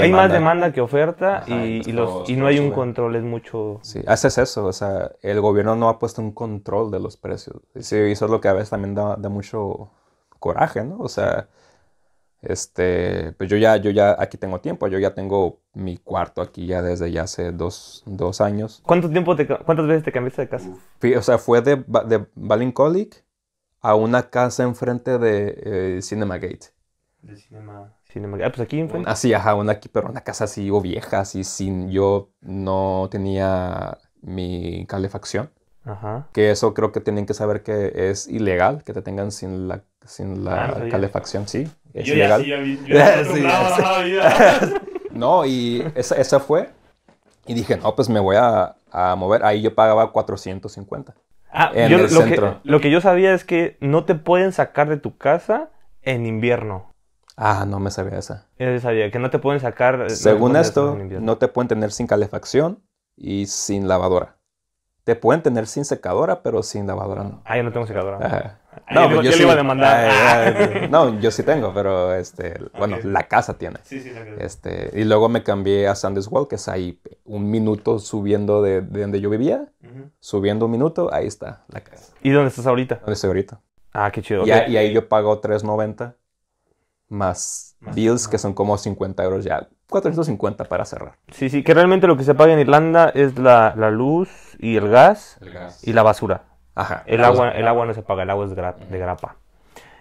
hay más demanda que oferta y, los, y no hay un control, es mucho. Sí, haces eso. O sea, el gobierno no ha puesto un control de los precios. Sí, eso es lo que a veces también da, da mucho coraje, ¿no? O sea. Este, pues yo ya, yo ya aquí tengo tiempo, yo ya tengo mi cuarto aquí ya desde ya hace dos, años. ¿Cuánto tiempo te, ¿Cuántas veces te cambiaste de casa? o sea, fue de, de Balincolic a una casa enfrente de eh, Cinemagate. De Cinema... Cinemagate. Ah, pues aquí enfrente. Así, ajá, una aquí, pero una casa así o vieja, así sin... Yo no tenía mi calefacción. Ajá. Que eso creo que tienen que saber que es ilegal que te tengan sin la, sin la ah, calefacción, sí yo Ya, sí, no, y esa, fue. Y dije, no, pues me voy a, mover. Ahí yo pagaba 450. Ah, lo, Que, lo que yo sabía es que no te pueden sacar de tu casa en invierno. Ah, no me sabía esa. sabía que no te pueden sacar. Según esto, no te pueden tener sin calefacción y sin lavadora. Te pueden tener sin secadora, pero sin lavadora no. Ah, yo no tengo secadora. Ajá. No, pues yo, sí, iba ah. no, yo sí tengo, pero este, bueno, la casa tiene. Este, y luego me cambié a Sanders Wall, que es ahí un minuto subiendo de, donde yo vivía, subiendo un minuto, ahí está la casa. ¿Y dónde estás ahorita? estoy ahorita. Ah, qué chido. Y, ahí yo pago 3.90 más, bills, que son como 50 euros ya. 450 para cerrar. Sí, sí, que realmente lo que se paga en Irlanda es la, luz y el gas. y la basura. Ajá, el, agua, el agua no se paga, el agua es de grapa.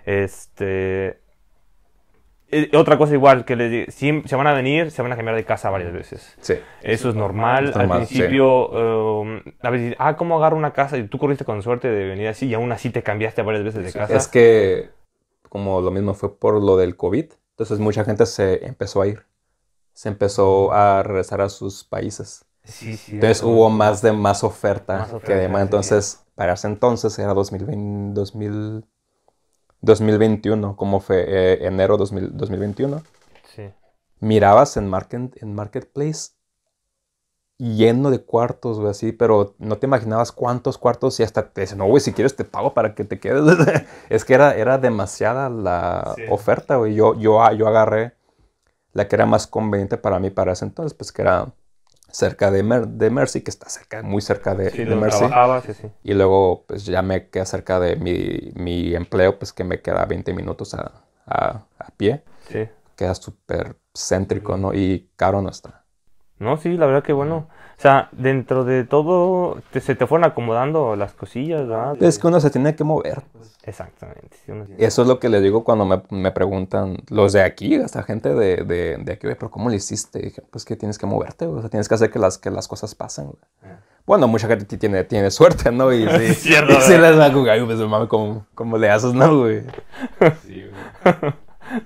Este. otra cosa igual, que les, si se van a venir, se van a cambiar de casa varias veces. Sí. Eso es normal. Al principio, um, a veces, ah, ¿cómo agarro una casa? Y tú corriste con suerte de venir así y aún así te cambiaste varias veces de casa. Es que, como lo mismo fue por lo del COVID, entonces mucha gente se empezó a ir. Se empezó a regresar a sus países. entonces hubo más de más oferta, que demás, Entonces para ese entonces era 2020, 2021, como fue eh, enero de 2021. Sí. Mirabas en, en Marketplace lleno de cuartos, güey, así, pero no te imaginabas cuántos cuartos y hasta te dicen, no, güey, si quieres te pago para que te quedes. es que era, era demasiada la oferta, güey. Yo, yo, yo agarré la que era más conveniente para mí para ese entonces, pues que era cerca de, de Mercy, que está cerca, muy cerca de, de Mercy. Y luego pues ya me queda cerca de mi, empleo, pues que me queda 20 minutos a, a, a pie. Queda súper céntrico, ¿no? Y caro no está. No, sí, la verdad que bueno. O sea, dentro de todo se te fueron acomodando las cosillas, ¿verdad? Es que uno se tiene que mover. Exactamente. Eso es lo que les digo cuando me, preguntan los de aquí, hasta gente de, de, de aquí, pero ¿cómo le hiciste? Dije, pues que tienes que moverte, o sea, tienes que hacer que las, que las cosas pasen. Güey. Ah. Bueno, mucha gente tiene, tiene suerte, ¿no? Y sí, Cierto, y les va a pues, mami, ¿cómo, le haces, no, güey?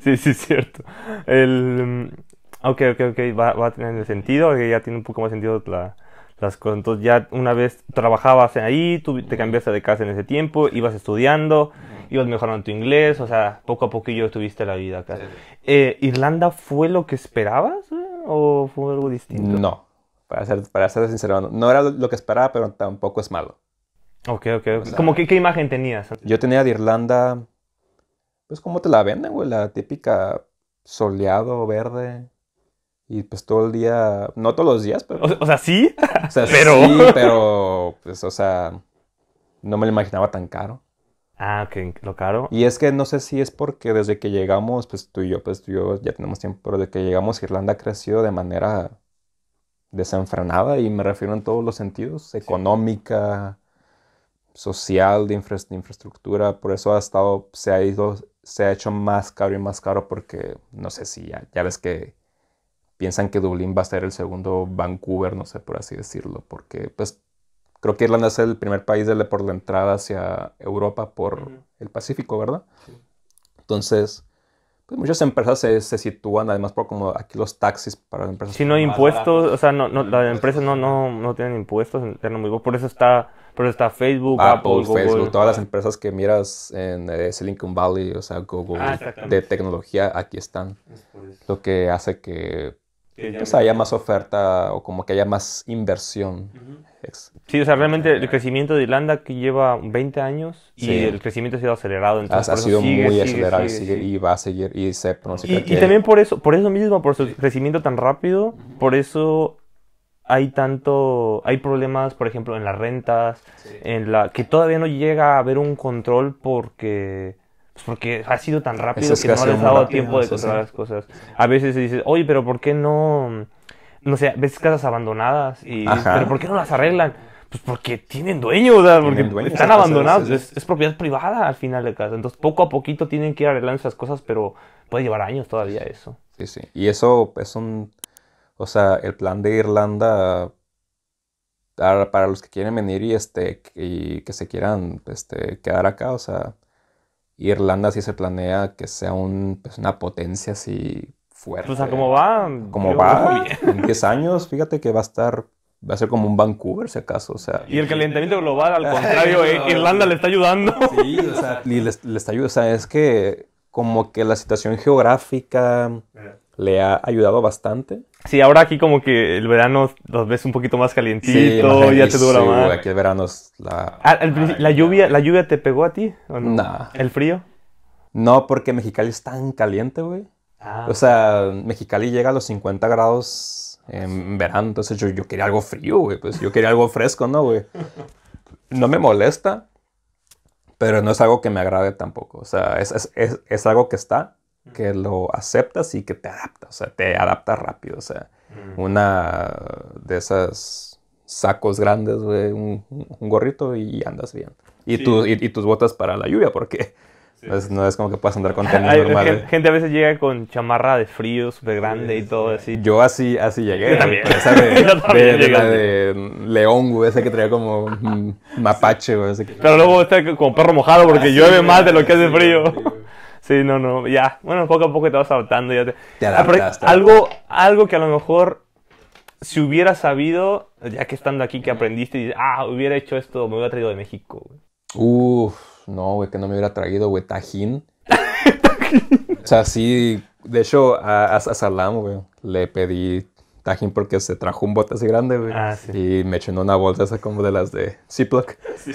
Sí, sí, es cierto. El... Ok, ok, ok, va, va a tener sentido, eh, ya tiene un poco más sentido las cosas. Entonces ya una vez trabajabas ahí, te cambiaste de casa en ese tiempo, ibas estudiando, ibas mejorando tu inglés, o sea, poco a poco yo tuviste la vida acá. Eh, ¿Irlanda fue lo que esperabas eh, o fue algo distinto? No, para ser, para ser sincero, no, era lo que esperaba, pero tampoco es malo. Ok, ok. ¿Cómo qué imagen tenías? Yo tenía de Irlanda, pues como te la venden, güey, la típica soleado, verde, y pues todo el día, no todos los días, pero... O, sea, sí, pero... Sí, pero, pues, o sea, no me lo imaginaba tan caro. Ah, ok, lo caro. Y es que no sé si es porque desde que llegamos, pues tú y yo, pues tú y yo ya tenemos tiempo, pero desde que llegamos Irlanda ha crecido de manera desenfrenada y me refiero en todos los sentidos, económica, social, de, infraestructura, por eso ha estado, se ha ido, se ha hecho más caro y más caro porque no sé si ya ves que piensan que Dublín va a ser el segundo Vancouver, no sé, por así decirlo, porque pues creo que Irlanda es el primer país de, por la entrada hacia Europa por el Pacífico, ¿verdad? Entonces, pues muchas empresas se, se, sitúan, además por como aquí los taxis para las empresas. Si no hay impuestos, o sea, no, no, las empresas no, no, no tienen impuestos, muy por eso está... está Facebook, Apple, Google, todas las empresas que miras en eh, Silicon Valley, o sea, Google, ah, de tecnología, aquí están. Lo que hace que que pues haya más oferta o como que haya más inversión. Sí, o sea, realmente el crecimiento de Irlanda que lleva 20 años y el crecimiento ha sido acelerado. Entonces, ha, ha sido muy acelerado y va a seguir y se y, también por eso, por eso mismo, por su crecimiento tan rápido, por eso hay tanto, hay problemas, por ejemplo, en las rentas, en la que todavía no llega a haber un control porque pues porque ha sido tan rápido que no les ha dado tiempo de controlar las cosas. A veces se dice oye, pero ¿por qué no...? No sé, ves casas abandonadas y... ¿Pero por qué no las arreglan? Pues porque tienen dueños o porque están abandonados. Es, propiedad privada al final de casa. Entonces, poco a poquito tienen que ir arreglando esas cosas, pero puede llevar años todavía eso. Sí, sí. Y eso es un. O sea, el plan de Irlanda para, para los que quieren venir y, este, y que se quieran este, quedar acá, o sea, Irlanda sí se planea que sea pues, una potencia así fuerte. O pues, sea, ¿cómo va? ¿Cómo va? En 10 años, fíjate que va a estar va a ser como un Vancouver, si acaso. sea, y el calentamiento global, al contrario, eh, Irlanda le está ayudando. Sí, o sea, y está ayudando. O sea, es que como que la situación geográfica eh. le ha ayudado bastante. Sí, ahora aquí como que el verano los ves un poquito más calientito, ya te dura más. Aquí el verano es la... Ah, la, lluvia, ¿La lluvia te pegó a ti no? ¿El frío? No, porque Mexicali es tan caliente, güey. Ah. O sea, Mexicali llega a los 50 grados en verano, entonces yo, quería algo frío, güey. Pues yo quería algo fresco, ¿no, güey? No me molesta, pero no es algo que me agrade tampoco. O sea, es algo que está, que lo aceptas y que te adapta o sea, te adapta rápido, o sea, una de esas sacos grandes, güey, un, gorrito y andas bien. Y, tus botas para la lluvia, porque no, es, como que puedas andar con tenis Hay, Gente, a veces llega con chamarra de frío súper grande y todo así. Yo así, así llegué. También. de, la de león, güey, que traía como mm, mapache, güey. Pero luego está como perro mojado porque ah, llueve más de lo que hace frío. Sí, no, no, ya. Bueno, poco a poco te vas adaptando. Ya te... Ah, algo, algo que a lo mejor si hubiera sabido, ya que estando aquí que aprendiste, y, ah, hubiera hecho esto, me hubiera traído de México, Uff, no, güey, que no me hubiera traído, güey, tajín. o sea, sí, de hecho, a, Salam, güey, le pedí tajín porque se trajo un bote así grande, güey. Ah, y me echó en una bolsa esa como de las de Ziploc.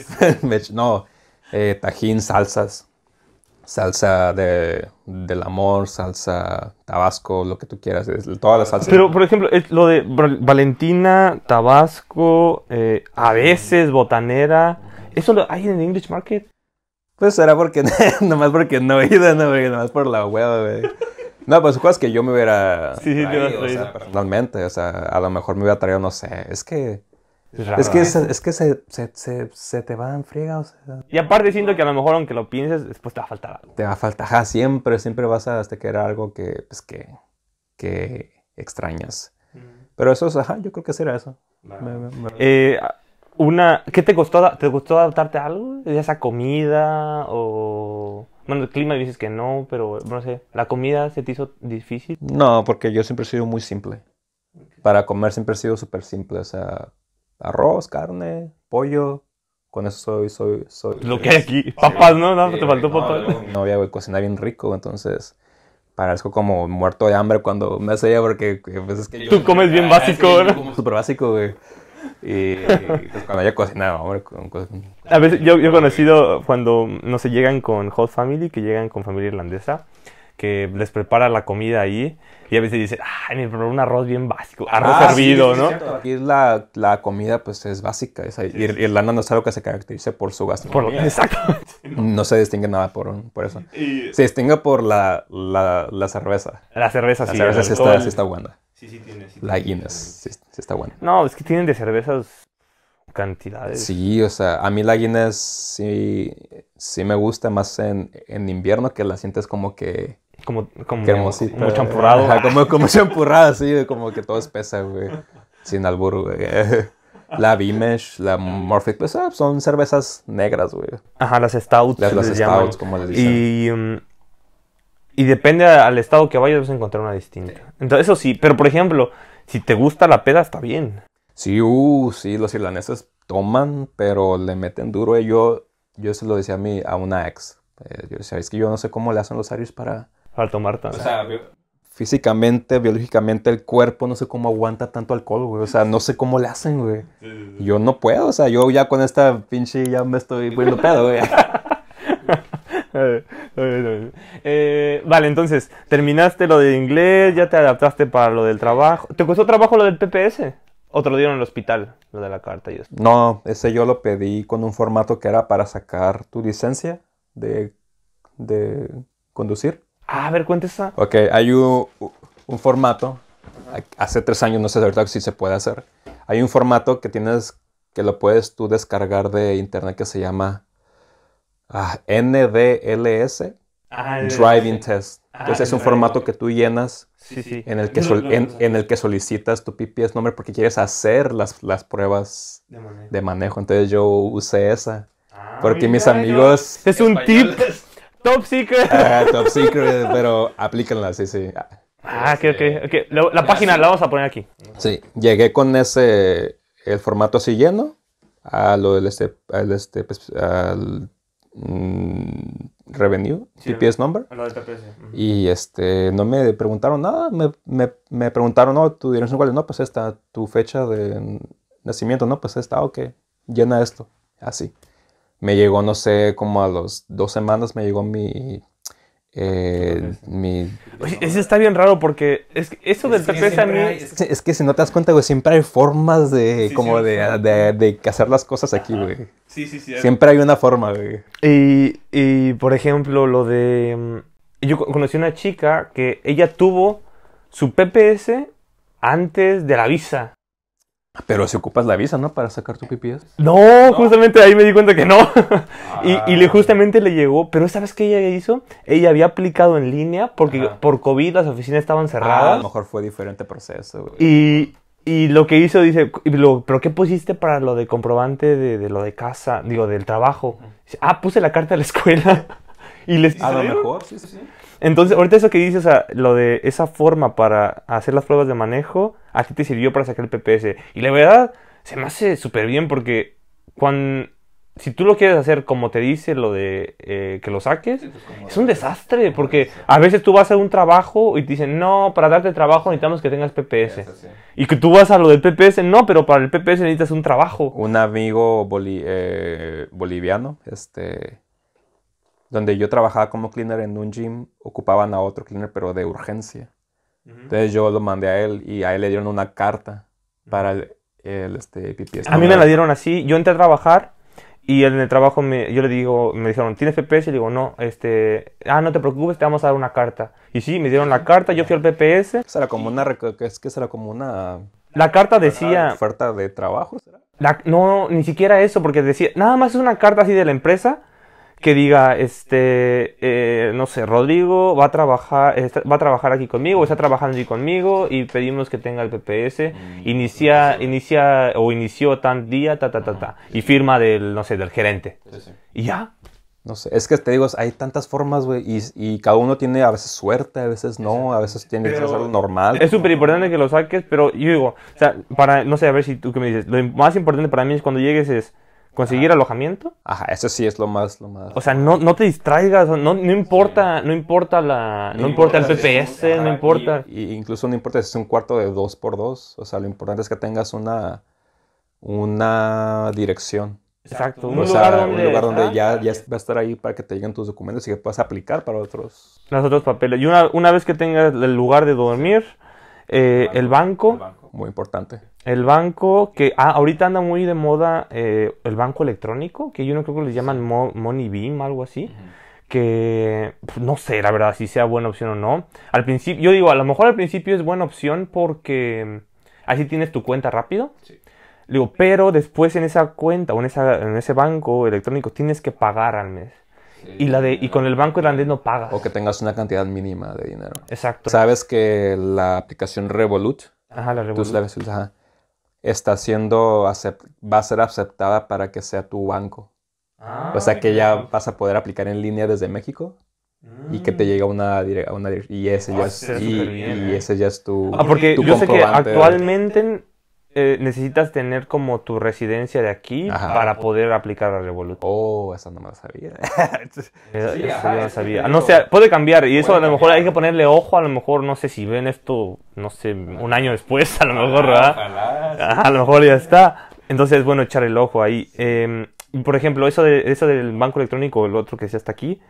no, eh, tajín, salsas salsa de, del amor, salsa tabasco, lo que tú quieras, todas las salsas. Pero, por ejemplo, lo de Valentina, tabasco, eh, a veces botanera, ¿eso lo hay en el English Market? Pues será porque, nomás porque no he ido, no, nomás por la hueva, güey. No, pues cosas que yo me hubiera sí, traído, sí, o sea, personalmente, o sea, a lo mejor me hubiera traído, no sé, es que es, que, ¿eh? es, que se, te van friegas. y aparte siento que a lo mejor aunque lo pienses, después te va a faltar algo. Te va a faltar, siempre, siempre vas a hasta querer algo que, pues, que, extrañas. Mm. Pero eso es, ajá, yo creo que será eso. Eh, una, ¿Qué te costó, te gustó adaptarte a algo? esa comida o...? Bueno, el clima dices que no, pero no sé, ¿la comida se te hizo difícil? No, porque yo siempre he sido muy simple. Para comer siempre he sido súper simple, o sea, arroz, carne, pollo. Con eso soy, soy, soy. Lo que hay aquí. Papas, ¿no? No, te faltó no, papas. No, había, cocinar bien rico, entonces parezco como muerto de hambre cuando me hace ella porque eh, pues, es que yo, Tú comes bien básico, Como súper básico, güey. Y, pues, cuando ella cocinaba, hombre. Con, a veces yo, yo he conocido cuando, no se llegan con Hot Family, que llegan con familia irlandesa que les prepara la comida ahí. Y a veces dicen, ay, me preparó un arroz bien básico, arroz ah, hervido, ¿no? Cierto. Aquí la, comida, pues, es básica. Es ahí. no es algo que se caracterice por su gastronomía. exactamente. No se distingue nada por, por eso. se distingue por la, cerveza. La cerveza, sí. La cerveza está, buena. Sí, sí tiene. la Guinness sí está buena. No, es que tienen de cervezas cantidades. Sí, o sea, a mí la Guinness sí, sí me gusta más en, invierno que la sientes como que como, como, Como champurrado. como, como sí, como que todo espesa, güey. Sin albur, güey. La Vimesh, la Morphic, pues ah, son cervezas negras, güey. Ajá, las stouts. Las, como les dicen. Y, um, y depende al estado que vayas, vas encontrar una distinta. Entonces, eso sí, pero por ejemplo, si te gusta la peda, está bien. Sí, uh, sí, los irlandeses toman, pero le meten duro. Yo, yo se lo decía a, mí, a una ex. Eh, yo decía, es que yo no sé cómo le hacen los arios para tomar marta O sea, físicamente, biológicamente, el cuerpo no sé cómo aguanta tanto alcohol, güey. O sea, no sé cómo le hacen, güey. Yo no puedo, o sea, yo ya con esta pinche ya me estoy poniendo pedo, güey. Eh, vale, entonces, terminaste lo de inglés, ya te adaptaste para lo del trabajo. ¿Te costó trabajo lo del PPS? ¿O te lo dieron en el hospital, lo de la carta y eso? No, ese yo lo pedí con un formato que era para sacar tu licencia de, de conducir. Ah, a ver, cuéntese. Ok, hay un, formato. Hace tres años, no sé si se puede hacer. Hay un formato que tienes que lo puedes tú descargar de internet que se llama ah, NDLS ah, Driving Test. Entonces es un formato que tú llenas En, el que en, el que solicitas tu PPS nombre porque quieres hacer las, pruebas de manejo. Entonces yo usé esa. porque mis amigos... Es un tip Top Secret. Ah, top Secret, pero aplícanla, sí, sí. Ah, ok, ok. La, página la vamos a poner aquí. Sí, llegué con ese, el formato así lleno, a lo del este, al este, al mm, revenue, TPS number. A lo del TPS. Y este, no me preguntaron nada, me, me preguntaron, no, tu dirección cuál no, pues esta, tu fecha de nacimiento, no, pues esta, ok, llena esto, así me llegó, no sé, como a las dos semanas me llegó mi... Eh, mi Oye, eso está bien raro porque es eso del PPS a mí... es, que, si no te das cuenta, güey, siempre hay formas de como hacer las cosas aquí, güey. Sí, sí, sí. Siempre hay una forma, güey. Y, y, por ejemplo, lo de... Yo conocí una chica que ella tuvo su PPS antes de la visa. Pero si ocupas la visa, ¿no? Para sacar tu eh, PPS. No, justamente ahí me di cuenta que no. y, le, ah. justamente le llegó. Pero ¿sabes qué ella hizo? Ella había aplicado en línea porque por COVID las oficinas estaban ah, cerradas. a lo mejor fue diferente proceso. Y, y lo que hizo, dice, ¿pero qué pusiste para lo de comprobante de, de lo de casa? Digo, del trabajo. ah, puse la carta a la escuela. y les... A lo mejor, sí, sí, sí. Entonces, ahorita eso que dices, lo de esa forma para hacer las pruebas de manejo, a ti te sirvió para sacar el PPS. Y la verdad, se me hace súper bien porque cuando, si tú lo quieres hacer como te dice lo de eh, que lo saques, pues, es un desastre porque a veces tú vas a un trabajo y te dicen, no, para darte trabajo necesitamos que tengas PPS. Y que tú vas a lo del PPS, no, pero para el PPS necesitas un trabajo. Un amigo eh, boliviano, este donde yo trabajaba como cleaner en un gym, ocupaban a otro cleaner, pero de urgencia. Entonces yo lo mandé a él y a él le dieron una carta para el, este, PPS. A mí me la dieron así. Yo entré a trabajar y en el trabajo me, yo le digo, me dijeron, ¿tienes PPS? Y digo, no, este, ah, no te preocupes, te vamos a dar una carta. Y sí, me dieron la carta, yo fui al PPS. era como una, es que será como una... La carta decía... ¿Oferta de trabajo? no, ni siquiera eso, porque decía, nada más es una carta así de la empresa que diga, este, eh, no sé, Rodrigo va a trabajar, va a trabajar aquí conmigo, está trabajando y conmigo y pedimos que tenga el PPS, mm, inicia, inicia o inició tan día, ta, ta, ta, ta, y firma del, no sé, del gerente. Y ya. No sé, es que te digo, hay tantas formas, güey, y, cada uno tiene a veces suerte, a veces no, a veces tiene que ser normal. Es súper importante que lo saques, pero yo digo, o sea, para, no sé, a ver si tú qué me dices, lo más importante para mí es cuando llegues es, conseguir alojamiento. Ajá, eso sí es lo más, lo más. O sea, no, te distraigas, no, importa, no importa la, no, importa, el PPS, no importa. Y, incluso no importa si es un cuarto de dos por dos, o sea, lo importante es que tengas una, una dirección. Exacto, un, lugar donde, un lugar donde ya, va a estar ahí para que te lleguen tus documentos y que puedas aplicar para otros. Los otros papeles. Y una, una vez que tengas el lugar de dormir, eh, El banco. Muy importante. El banco que ah, ahorita anda muy de moda, eh, el banco electrónico, que yo no creo que le llaman Mo MoneyBeam, algo así. Que pues, no sé, la verdad, si sea buena opción o no. Al principio, yo digo, a lo mejor al principio es buena opción porque mm, así tienes tu cuenta rápido. Sí. pero después en esa cuenta o en, esa, en ese banco electrónico tienes que pagar al mes. y, la de, y con el banco irlandés no pagas. O que tengas una cantidad mínima de dinero. Exacto. Sabes que la aplicación Revolut. Ajá, la Revolut. Tú sabes, ajá está siendo va a ser aceptada para que sea tu banco. Ah, o sea que ya vas a poder aplicar en línea desde México y que te mm. llegue una, una y ese ah, y, eh. ese ya es tu ah, porque yo sé que actualmente eh, necesitas tener como tu residencia de aquí para poder aplicar a Revolut. Oh, eso no me lo sabía. eso yo sabía. Ah, no sé, puede cambiar y eso a lo mejor hay que ponerle ojo, a lo mejor no sé si ven esto, no sé, un año después, a lo mejor, ¿verdad? a lo mejor ya está. Entonces bueno echar el ojo ahí. Em, por ejemplo, eso, de, eso del banco electrónico, el otro que decía hasta aquí,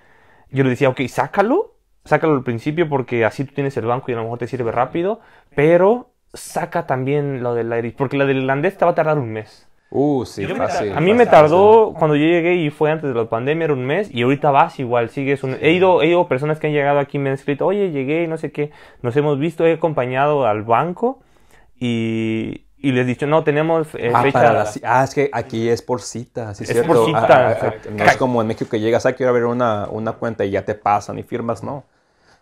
yo le decía, ok, sácalo, sácalo al principio porque así tú tienes el banco y a lo mejor te sirve rápido, pero saca también lo del Irish, porque la del irlandés te va a tardar un mes. Uh, sí, fácil, A mí me tardó cuando yo llegué y fue antes de la pandemia, era un mes, y ahorita vas igual, sigues un... He, ido, he ido, personas que han llegado aquí me han escrito, oye, llegué, no sé qué, nos hemos visto, he acompañado al banco y, y les he dicho, no, tenemos eh, ah, fecha. ah, es que aquí es por cita, sí, es Por ah, cita, ah, no es como en México que llegas, aquí a ver una, una cuenta y ya te pasan y firmas, no.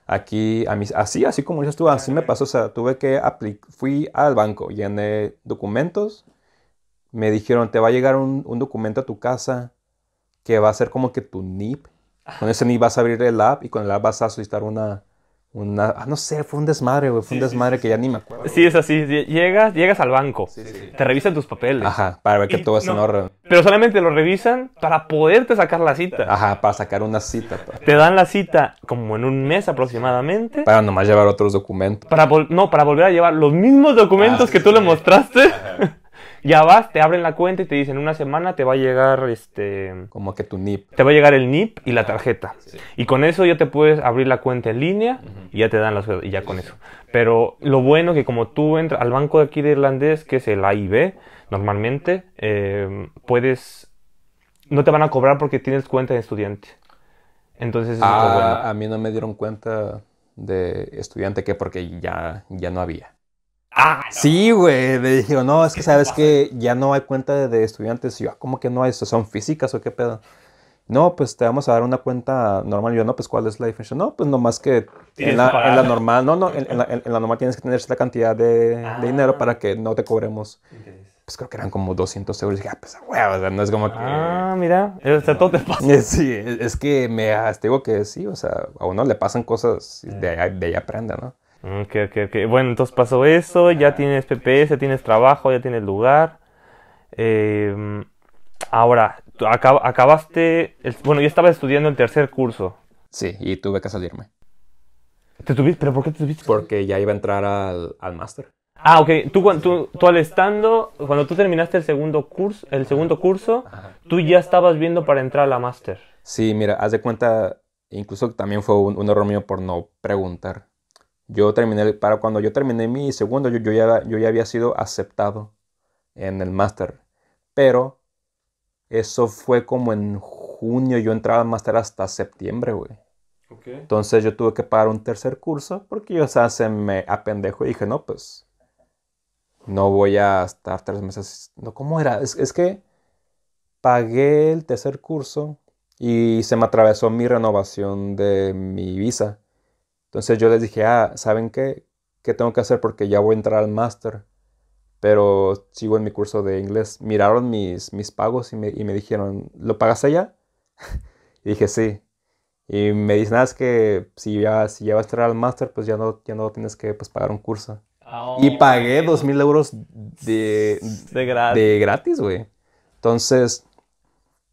Aquí, a mis, así, así como dices tú, así me pasó. O sea, tuve que aplicar fui al banco, llené documentos. Me dijeron, te va a llegar un, un documento a tu casa que va a ser como que tu NIP. Con ese NIP vas a abrir el app y con el app vas a solicitar una, una, ah, no sé, fue un desmadre, güey. Fue un desmadre que ya ni me acuerdo. Sí, es así. Llegas, llegas al banco. te revisan tus papeles. Ajá, para ver que todo es en orden. Pero solamente lo revisan para poderte sacar la cita. Ajá, para sacar una cita. Te dan la cita como en un mes aproximadamente. Para nomás llevar otros documentos. Para no, para volver a llevar los mismos documentos ah, que tú le mostraste. Ya vas, te abren la cuenta y te dicen, en una semana te va a llegar este... Como que tu NIP. Te va a llegar el NIP y la tarjeta. Y con eso ya te puedes abrir la cuenta en línea y ya te dan las y ya con eso. Pero lo bueno que como tú entras al banco de aquí de irlandés, que es el AIB, normalmente, em, puedes... No te van a cobrar porque tienes cuenta de estudiante. Entonces, ah, a mí no me dieron cuenta de estudiante que porque ya, ya no había. Ah, Sí, güey. Me dijeron, no, es que sabes que ya no hay cuenta de estudiantes. Y yo, ah, ¿cómo que no hay? ¿Son físicas o qué pedo? No, pues te vamos a dar una cuenta normal. yo, no, pues ¿cuál es la diferencia? No, pues nomás que en la, normal, no, no, en, la, normal tienes que tener cierta cantidad de, ah. dinero para que no te cobremos. pues creo que eran como 200 euros. Y dije, ah, pues güey, no es como que. Ah, mira, o todo te pasa. Sí, es que me ah, digo que sí, o sea, a uno le pasan cosas, de, de ahí aprende, ¿no? Ok, ok, ok. Bueno, entonces pasó eso, ya tienes PPS, ya tienes trabajo, ya tienes lugar. Em, ahora, acabaste, bueno, yo estaba estudiando el tercer curso. Sí, y tuve que salirme. ¿Te tuviste? ¿Pero por qué te tuviste? Porque ya iba a entrar al, al máster. Ah, ok. Tú, al estando, cuando tú terminaste el segundo curso, el segundo curso tú ya estabas viendo para entrar a la máster. Sí, mira, haz de cuenta, incluso también fue un error mío por no preguntar. Yo terminé, para cuando yo terminé mi segundo, yo, ya, yo ya había sido aceptado en el máster. Pero eso fue como en junio, yo entraba al máster hasta septiembre, güey. Entonces yo tuve que pagar un tercer curso porque yo, o se me apendejo y dije, no, pues no voy a estar tres meses. No, ¿cómo era? es que pagué el tercer curso y se me atravesó mi renovación de mi visa. Entonces yo les dije, ah, ¿saben qué? ¿Qué tengo que hacer? Porque ya voy a entrar al máster, pero sigo en mi curso de inglés. Miraron mis, mis pagos y me, dijeron, ¿lo pagas ya? y dije, sí. Y me dicen, nada es que si ya, si ya vas a entrar al máster, pues ya no, ya no tienes que pues, pagar un curso. Oh, y pagué dos mil euros de, de gratis, güey. Entonces,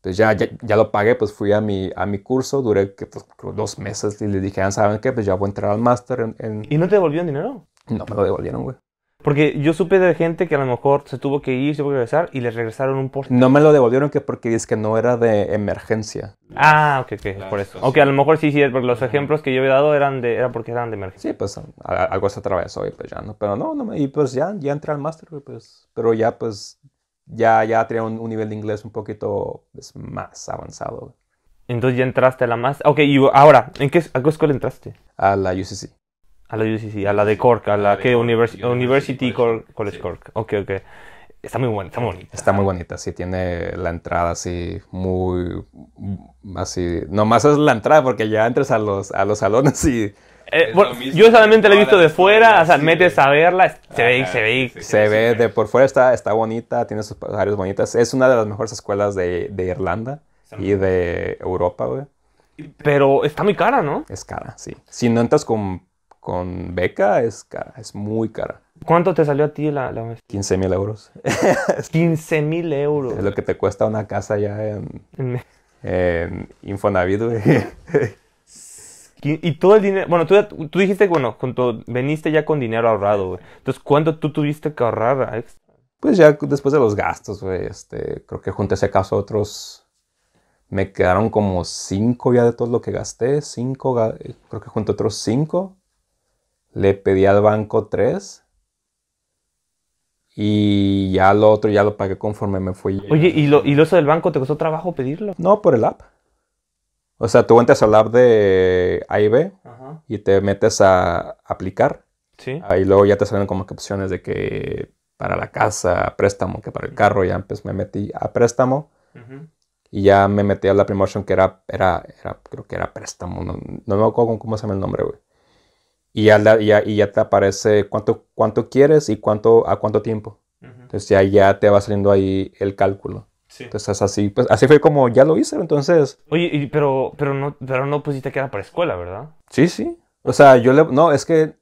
entonces ya, ya, ya, lo pagué, pues fui a mi, a mi curso, duré que, pues, dos meses y le dije, ah, ¿saben qué? Pues ya voy a entrar al máster ¿Y no te devolvieron dinero? No me lo devolvieron, güey. Porque yo supe de gente que a lo mejor se tuvo que ir, se tuvo que regresar y les regresaron un post. No me lo devolvieron que porque es que no era de emergencia. Ah, ok, ok, por eso. Ok, a lo mejor sí, sí, porque los ejemplos que yo he dado eran de, era porque eran de emergencia. Sí, pues algo se atravesó y pues ya no. Pero no, no y pues ya, ya entré al máster, pues. Pero ya pues ya, ya tenía un, nivel de inglés un poquito pues, más avanzado. Entonces ya entraste a la más... Ok, y ahora, ¿en qué, ¿a qué escuela entraste? A la UCC. A la UCC, a la de Cork, a la, que University, College, Cork. Ok, ok. Está muy buena, está bonita. Está muy bonita, sí, tiene la entrada así, muy, así, nomás es la entrada porque ya entras a los, a los salones y eh, yo solamente la he visto de fuera, o sea, metes a verla, se ve, se ve. se ve, de por fuera está, bonita, tiene sus pasajeros bonitas. Es una de las mejores escuelas de, Irlanda y de Europa, güey. Pero está muy cara, ¿no? Es cara, sí. Si no entras con, con beca, es cara, es muy cara. ¿Cuánto te salió a ti la, la 15 mil euros. 15 mil euros. Es lo que te cuesta una casa ya en, en Infonavit, güey. Y todo el dinero, bueno, tú, tú dijiste, bueno, veniste ya con dinero ahorrado, Entonces, ¿cuánto tú tuviste que ahorrar Pues ya después de los gastos, este, creo que a ese caso otros, me quedaron como cinco ya de todo lo que gasté, cinco, eh, creo que junté otros cinco, le pedí al banco tres, y ya lo otro ya lo pagué conforme me fui. Oye, ¿y lo, y lo del banco te costó trabajo pedirlo? No, por el app. O sea, tú entras al app de A y B y te metes a aplicar. Sí. Ahí luego ya te salen como que opciones de que para la casa, préstamo, que para el carro, ya pues me metí a préstamo. Y ya me metí a la primera opción que era, era, creo que era préstamo, no, me acuerdo cómo se llama el nombre, güey. Y ya, ya, y ya te aparece cuánto, cuánto quieres y cuánto, a cuánto tiempo. Entonces ya, ya te va saliendo ahí el cálculo. Entonces así, pues, así fue como ya lo hice, entonces. Oye, pero, pero no, pero no pusiste que era para escuela, ¿verdad? Sí, sí. O sea, yo le, no, es que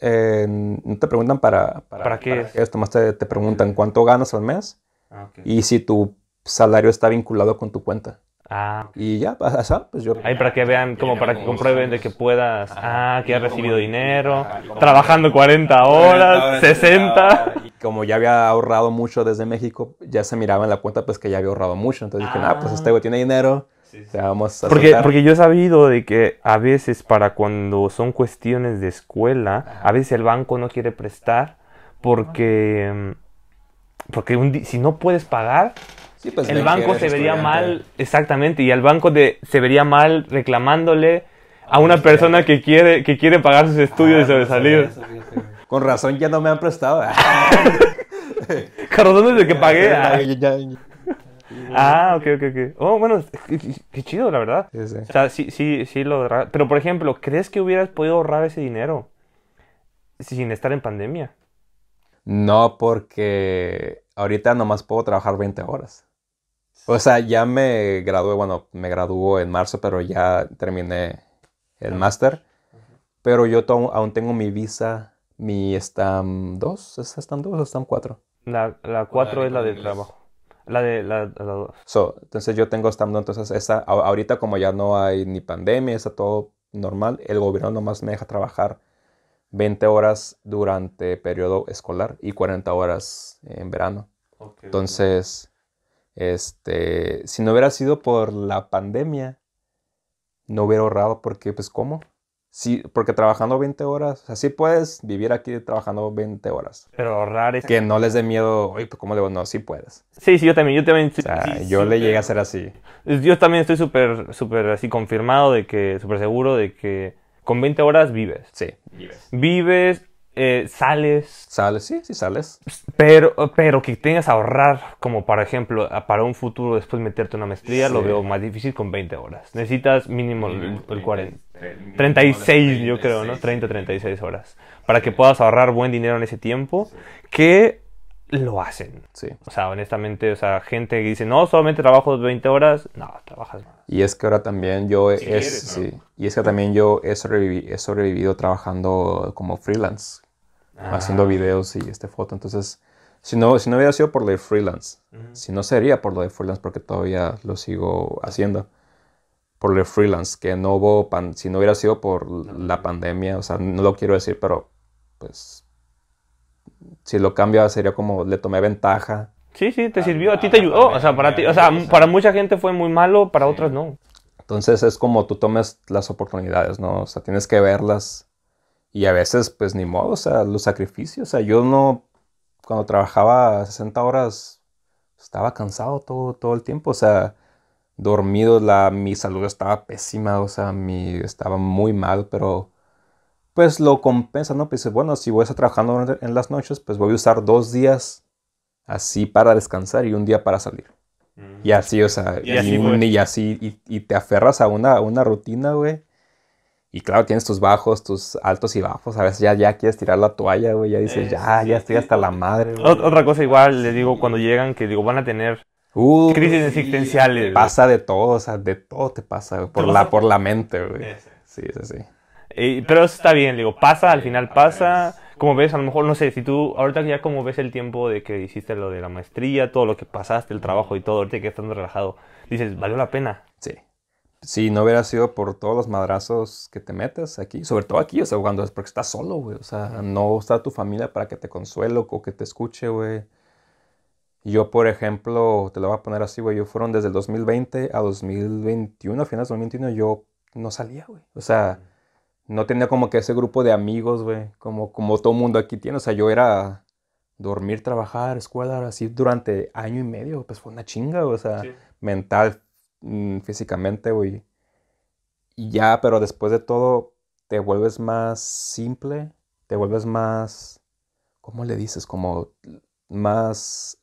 eh, no te preguntan para, para, qué es? te, preguntan cuánto ganas al mes ah, y si tu salario está vinculado con tu cuenta. Ah, Y ya, pasa, pues yo... Ahí para que vean, como para que comprueben de que puedas... ah, que ha recibido dinero, ah, trabajando 40 horas, 60. Como ya había ahorrado mucho desde México, ya se miraba en la cuenta pues que ya había ahorrado mucho. Entonces dije, ah, pues este ah. güey tiene dinero, vamos a porque, porque yo he sabido de que a veces para cuando son cuestiones de escuela, a veces el banco no quiere prestar porque... Mm, porque si no puedes pagar, pues, el banco se vería mal, exactamente, y al banco de, se vería mal reclamándole a una persona que quiere, que quiere pagar sus estudios y ah, sobresalir. Con razón ya no me han prestado. Ah. Con razón desde que pagué. Ah. ah, ok, ok, ok. Oh, bueno, qué chido, la verdad. O sea, sí, sí, sí lo Pero, por ejemplo, ¿crees que hubieras podido ahorrar ese dinero sin estar en pandemia? No, porque ahorita nomás puedo trabajar 20 horas. O sea, ya me gradué, bueno, me graduó en marzo, pero ya terminé el máster. Pero yo aún tengo mi visa, mi STAM 2, ¿es STAM 2 o STAM 4? La, 4 es la de trabajo. La de la, entonces yo tengo STAM 2, entonces esa, ahorita como ya no hay ni pandemia, está todo normal, el gobierno nomás me deja trabajar 20 horas durante periodo escolar y 40 horas en verano. entonces... Este, si no hubiera sido por la pandemia, no hubiera ahorrado porque, pues, ¿cómo? Sí, porque trabajando 20 horas, así puedes vivir aquí trabajando 20 horas. Pero ahorrar es... Que no les dé miedo, oye, pues, ¿cómo le No, sí puedes. Sí, sí, yo también, yo también... yo le llegué a ser así. Yo también estoy súper, súper así confirmado de que, súper seguro de que con 20 horas vives. Sí, vives. Vives, eh, sales. Sales, sí, sí sales. Pero, pero que tengas a ahorrar, como por ejemplo, para un futuro después meterte una maestría, lo veo más difícil con 20 horas. Necesitas mínimo el, 40. 36, yo creo, ¿no? 30, 36 horas. Para que puedas ahorrar buen dinero en ese tiempo, que lo hacen. Sí. O sea, honestamente, o sea, gente que dice, no, solamente trabajo 20 horas, no, trabajas Y es que ahora también yo es, sí. y es que también yo he sobrevivido trabajando como freelance haciendo ah. videos y este foto. Entonces, si no, si no hubiera sido por lo de freelance, si no sería por lo de freelance, porque todavía lo sigo haciendo, por lo de freelance, que no hubo, si no hubiera sido por la pandemia, o sea, no lo quiero decir, pero pues si lo cambio sería como le tomé ventaja. Sí, sí, te ah, sirvió, a ti te ayudó, o sea, para ti, o sea, para mucha gente fue muy malo, para otras no. Entonces es como tú tomas las oportunidades, ¿no? O sea, tienes que verlas y a veces, pues ni modo, o sea, los sacrificios. O sea, yo no, cuando trabajaba 60 horas, estaba cansado todo, todo el tiempo. O sea, dormido, la, mi salud estaba pésima, o sea, mi, estaba muy mal, pero pues lo compensa, ¿no? Pues bueno, si voy a estar trabajando en las noches, pues voy a usar dos días así para descansar y un día para salir. Mm, y así, o sea, y, así, y, y, te aferras a una, una rutina, güey y claro, tienes tus bajos, tus altos y bajos. A veces ya, quieres tirar la toalla, güey. Ya dices, ya, ya estoy hasta la madre, güey. Otra cosa igual, le digo, cuando llegan, que digo, van a tener uh, crisis existenciales. pasa de todo, o sea, de todo te pasa, güey, Por, la, por la mente, güey. Sí, sí, sí. pero eso está bien, digo, pasa, al final pasa. Como ves, a lo mejor, no sé, si tú, ahorita ya como ves el tiempo de que hiciste lo de la maestría, todo lo que pasaste, el trabajo y todo, ahorita que estando relajado, dices, valió la pena. Sí si no hubiera sido por todos los madrazos que te metes aquí, sobre todo aquí, o sea, cuando es porque estás solo, güey, o sea, no está tu familia para que te consuelo o que te escuche, güey. Yo, por ejemplo, te lo voy a poner así, güey, yo fueron desde el 2020 a 2021, a finales de 2021, yo no salía, güey. O sea, no tenía como que ese grupo de amigos, güey, como, como todo mundo aquí tiene. O sea, yo era dormir, trabajar, escuela, así durante año y medio, pues fue una chinga, o sea, mental, Mm, físicamente, güey. Y ya, pero después de todo, te vuelves más simple, te vuelves más, ¿cómo le dices? Como más,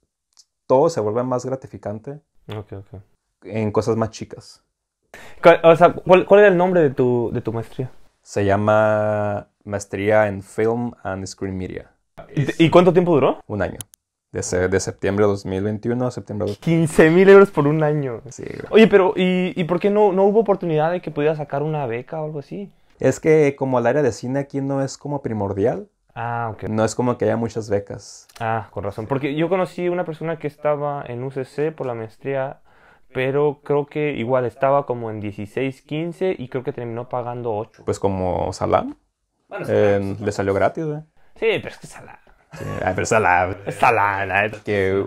todo se vuelve más gratificante. En cosas más chicas. O sea, ¿cuál, era el nombre de tu, de tu maestría? Se llama Maestría en Film and Screen Media. ¿Y cuánto tiempo duró? Un año. De, septiembre de 2021 a septiembre de 15 mil euros por un año. Sí, güey. Oye, pero ¿y, por qué no, no hubo oportunidad de que pudiera sacar una beca o algo así? Es que como el área de cine aquí no es como primordial. Ah, ok. No es como que haya muchas becas. Ah, con razón. Porque yo conocí una persona que estaba en UCC por la maestría, pero creo que igual estaba como en 16, 15 y creo que terminó pagando 8. Pues como Salam. Bueno, le salió gratis, güey. Sí, pero es que Salam. Ay, pero Salam, Salam que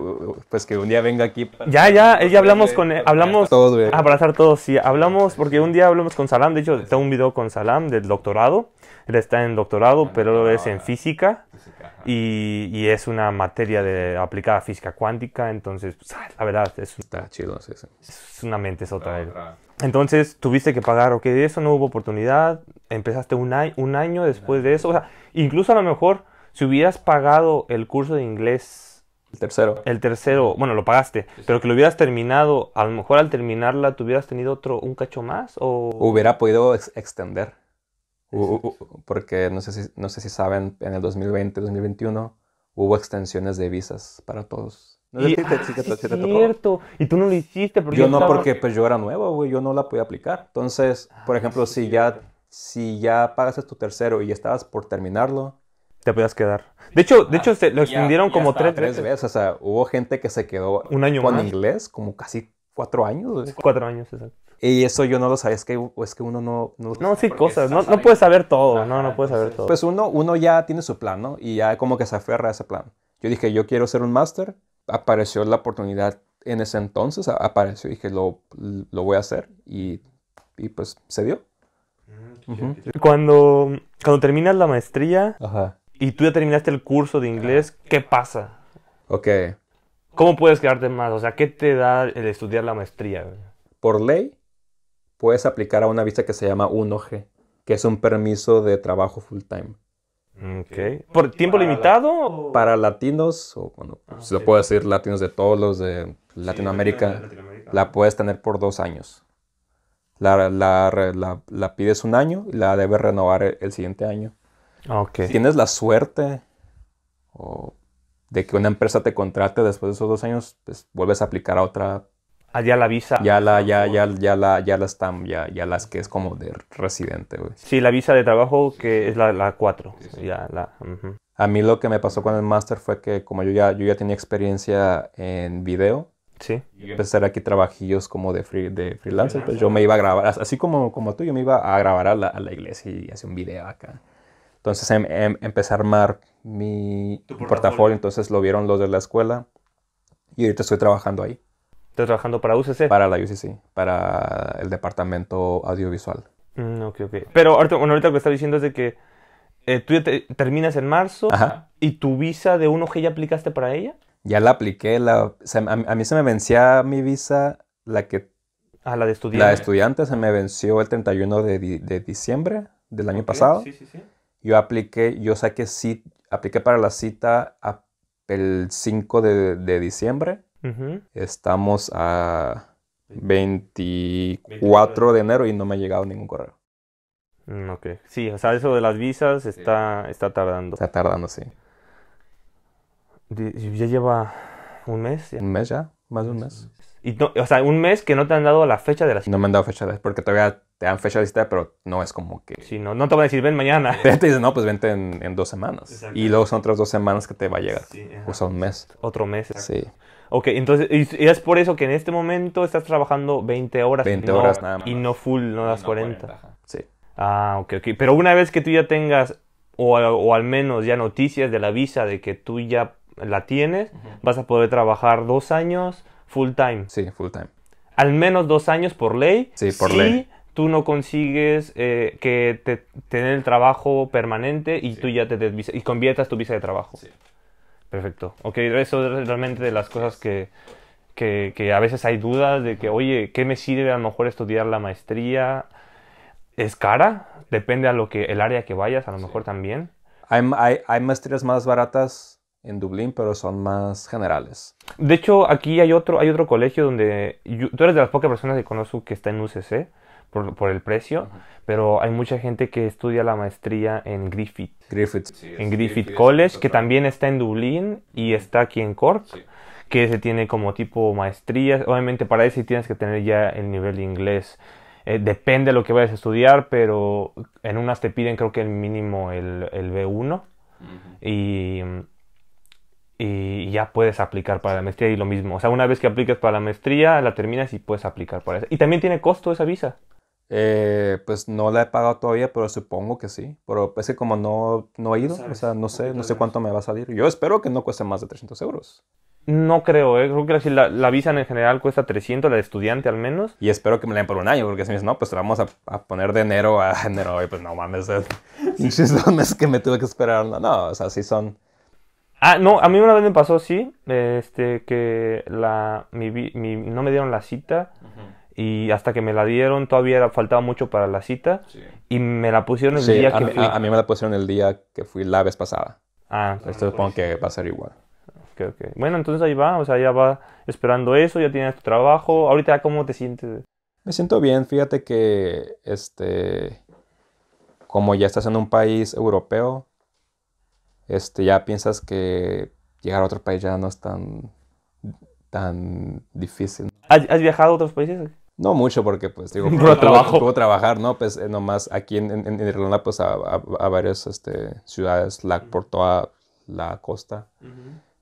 pues que un día venga aquí. ya, ya, eh, ya hablamos con hablamos todos, abrazar todos, sí, hablamos porque un día hablamos con Salam, de hecho tengo un video con Salam del doctorado. Él está en doctorado, ah, pero es en física y, es una materia de aplicada física cuántica, entonces pues, ah, la verdad es chido, Es una mente es otra. Entonces tuviste que pagar, ok, de eso no hubo oportunidad, empezaste un año después de eso, o sea, incluso a lo mejor si hubieras pagado el curso de inglés. El tercero. El tercero, bueno, lo pagaste, pero que lo hubieras terminado, a lo mejor al terminarla, hubieras tenido otro, un cacho más? o...? Hubiera podido extender. porque no sé, si, no sé si saben, en el 2020, 2021 hubo extensiones de visas para todos. No y, ah, cierto. Y tú no lo hiciste porque yo no porque pues yo era nuevo, güey, yo no la podía aplicar. Entonces, por ah, ejemplo, si ya si ya pagaste tu tercero y estabas por terminarlo, te podías quedar. De hecho, de ah, hecho se lo extendieron como tres, tres veces. O sea, hubo gente que se quedó un año con inglés, como casi cuatro años. Cuatro años, exacto. Y eso yo no lo sabía, es que, es que uno no... No, sí, cosas, no, no, puedes saber todo, no, no puedes saber todo. Pues uno, uno ya tiene su plan, ¿no? Y ya como que se aferra a ese plan. Yo dije, yo quiero ser un máster, apareció la oportunidad en ese entonces, apareció dije, lo, voy a hacer y, pues se dio. Mm, cuando, cuando terminas la maestría, Ajá y tú ya terminaste el curso de inglés, ¿qué pasa? Ok. ¿Cómo puedes quedarte más? O sea, ¿qué te da el estudiar la maestría? Por ley, puedes aplicar a una visa que se llama 1G, que es un permiso de trabajo full time. Ok. ¿Por tiempo limitado? Para latinos, o bueno, ah, lo puedo decir, latinos de todos los de Latinoamérica, la puedes tener por dos años. La, pides un año y la debes renovar el siguiente año. Ah, okay. Tienes la suerte de que una empresa te contrate después de esos dos años, pues vuelves a aplicar a otra. Ah, ya la visa. Ya la, ah, ya, ya, ya la, ya la están, ya, ya las que es como de residente, Sí, la visa de trabajo que es la 4. A mí lo que me pasó con el máster fue que como yo ya, yo ya tenía experiencia en video, Sí. Empecé a aquí trabajillos como de, de freelancer. Pues yo me iba a grabar, así como, como tú, yo me iba a grabar a la, a la iglesia y hacer un video acá. Entonces em, em, empecé a armar mi portafolio? entonces lo vieron los de la escuela y ahorita estoy trabajando ahí. ¿Estás trabajando para UCC? Para la UCC, para el departamento audiovisual. Mm, ok, ok. Pero ahorita, lo que está diciendo es de que eh, tú terminas en marzo y tu visa de 1G ya aplicaste para ella. Ya la apliqué, la, a, mí se me vencía mi visa, la que... Ah, la de estudiante. La de estudiante se me venció el 31 de, de diciembre del año pasado. Sí, sí, sí. Yo apliqué, yo saqué cita, apliqué para la cita el 5 de, diciembre. Estamos a 24 de enero y no me ha llegado ningún correo. Mm, ok. Sí, o sea, eso de las visas está, está tardando. Está tardando, sí. Ya lleva un mes. Ya? Un mes ya, más de un mes. Y o sea, un mes que no te han dado la fecha de la cita. No me han dado fecha de porque todavía te dan fecha de visita, pero no es como que... Sí, no, no te van a decir, ven mañana. Te, dicen, no, pues vente en, dos semanas. Y luego son otras dos semanas que te va a llegar. o sea, un mes. Otro mes. Sí. Ok, entonces, y, es por eso que en este momento estás trabajando 20 horas. 20 horas nada más. Y no full, no das 40. sí. Ah, ok, ok. Pero una vez que tú ya tengas, o, al menos ya noticias de la visa de que tú ya la tienes, vas a poder trabajar dos años full time. Sí, full time. Al menos dos años por ley. Sí, por ley tú no consigues eh, que te, tener el trabajo permanente y tú ya te y conviertas tu visa de trabajo. Sí. Perfecto. Ok, eso es realmente de las cosas que, que, que, a veces hay dudas de que, oye, ¿qué me sirve a lo mejor estudiar la maestría? ¿Es cara? Depende a lo que, el área que vayas, a lo mejor también. Hay, hay, maestrías más baratas en Dublín, pero son más generales. De hecho, aquí hay otro, hay otro colegio donde tú eres de las pocas personas que conozco que está en UCC por, el precio, pero hay mucha gente que estudia la maestría en Griffith. College, que también está en Dublín y está aquí en Cork. que se tiene como tipo maestrías. Obviamente para eso tienes que tener ya el nivel de inglés eh, depende de lo que vayas a estudiar, pero en unas te piden creo que el mínimo el, el B1 y, ya puedes aplicar para la maestría y lo mismo. O sea, una vez que aplicas para la maestría, la terminas y puedes aplicar para eso. Y también tiene costo esa visa. Eh, pues no la he pagado todavía, pero supongo que sí. Pero es que como no, no he ido, o sea, no sé, no sé cuánto me va a salir. Yo espero que no cueste más de 300 euros. No creo, ¿eh? creo que la, visa en general cuesta 300, la de estudiante al menos. Y espero que me la den por un año, porque si no, pues la vamos a, poner de enero a enero, y pues no mames, eh. es, mes que me tuve que esperar, no, o sea, sí son... Ah, no, a mí una vez me pasó, sí, este, que la, mi, no me dieron la cita y hasta que me la dieron todavía faltaba mucho para la cita y me la pusieron el día que fui. A, mí me la pusieron el día que fui la vez pasada. Ah, entonces supongo que va a ser igual. Ok, ok. Bueno, entonces ahí va, o sea, ya va esperando eso, ya tienes tu trabajo. Ahorita, ¿cómo te sientes? Me siento bien, fíjate que, este, como ya estás en un país europeo, este, ya piensas que llegar a otro país ya no es tan, tan difícil. ¿Has, viajado a otros países? No mucho, porque pues digo, puedo, trabajar, ¿no? Pues eh, nomás aquí en, Irlanda, pues a, varias este, ciudades, la, por toda la costa.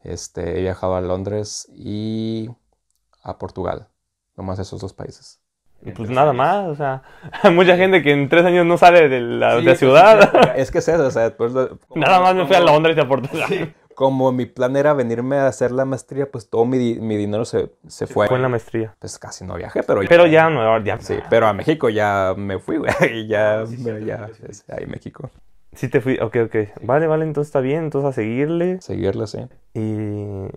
este, he viajado a Londres y a Portugal, nomás esos dos países. pues nada más, o sea, mucha gente que en tres años no sale de la, de pues, ciudad. Es que es eso, o sea, pues, nada más me fui a Londres y a Portugal como mi plan era venirme a hacer la maestría, pues todo mi, dinero se, se fue. Fue en la maestría. Pues casi no viajé, pero... Pero ya, no, ya. Sí, pero a México ya me fui, güey. Ya, ya, ahí México. Sí te fui, ok, ok. Vale, vale, entonces está bien, entonces a seguirle. Seguirle, sí. Y,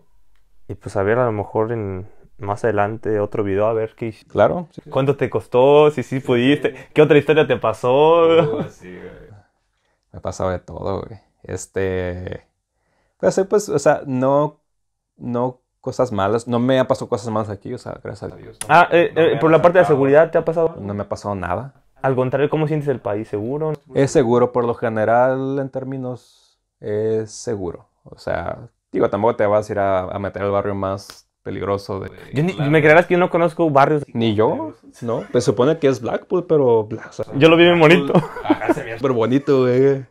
y pues a ver, a lo mejor en, más adelante otro video a ver qué Claro. ¿Cuánto te costó? Si sí, pudiste. ¿Qué otra historia te pasó? Oh, sí, güey. Me ha pasado de todo, güey. Este pues, o sea, no, no cosas malas. No me ha pasado cosas malas aquí, o sea, gracias a Dios. ah, eh, eh, por la parte de seguridad, ¿te ha pasado? No me ha pasado nada. Al contrario, ¿cómo sientes el país? ¿Seguro? Es seguro, por lo general, en términos, es seguro. O sea, digo, tampoco te vas a ir a, meter al barrio más peligroso. De, ¿Me creerás que yo no conozco barrios? Ni yo, ¿no? Se supone que es Blackpool, pero... yo lo vi muy bonito. Ah, pero bonito, ¿eh?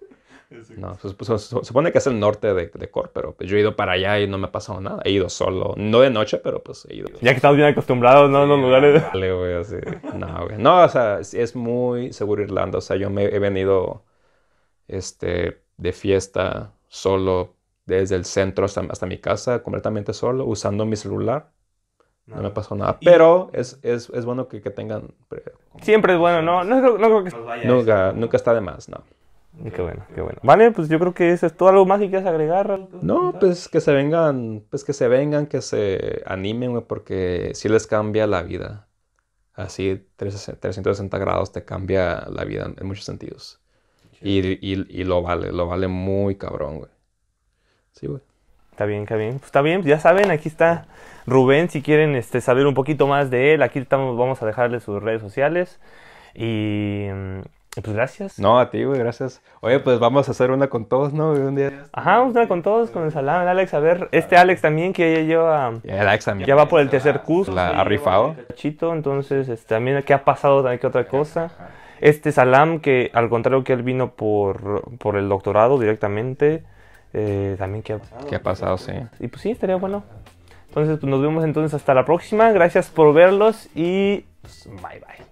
No, pues, pues, se, supone que es el norte de, de Cork, pero pues, yo he ido para allá y no me ha pasado nada. He ido solo, no de noche, pero pues he ido. Ya que estamos bien acostumbrados, ¿no? los así. No, No, o sea, es muy seguro Irlanda. O sea, yo me he venido este, de fiesta solo desde el centro hasta, mi casa, completamente solo, usando mi celular. No, me me pasó nada. Pero es, bueno que, tengan. Eh, Siempre es bueno, ¿no? No, que. Nunca, nunca está de más, no qué bueno, qué bueno. Vale, pues yo creo que eso es todo. ¿Algo más que quieras agregar? No, pues que se vengan, pues que se vengan, que se animen, güey, porque Si les cambia la vida. Así, 360 grados te cambia la vida en muchos sentidos. Y, y, lo vale, lo vale muy cabrón, güey. Sí, güey. Está bien, está bien. Pues está bien, pues ya saben, aquí está Rubén. Si quieren este, saber un poquito más de él, aquí estamos, vamos a dejarle sus redes sociales. Y mm, pues gracias. No, a ti, güey, gracias. Oye, pues vamos a hacer una con todos, ¿no? Un día. Ajá, una con todos, con el Salam, el Alex, a ver. Este Alex también, que ya lleva. El Alex también. Ya va por el tercer curso. ha rifado. Chito, entonces, este, también, ¿qué ha pasado ¿Qué otra cosa? Este Salam, que al contrario que él vino por, por el doctorado directamente, eh, también, ¿qué ha pasado? ¿Qué ha pasado, sí? Y pues sí, estaría bueno. Entonces, pues nos vemos entonces hasta la próxima. Gracias por verlos y. bye, bye.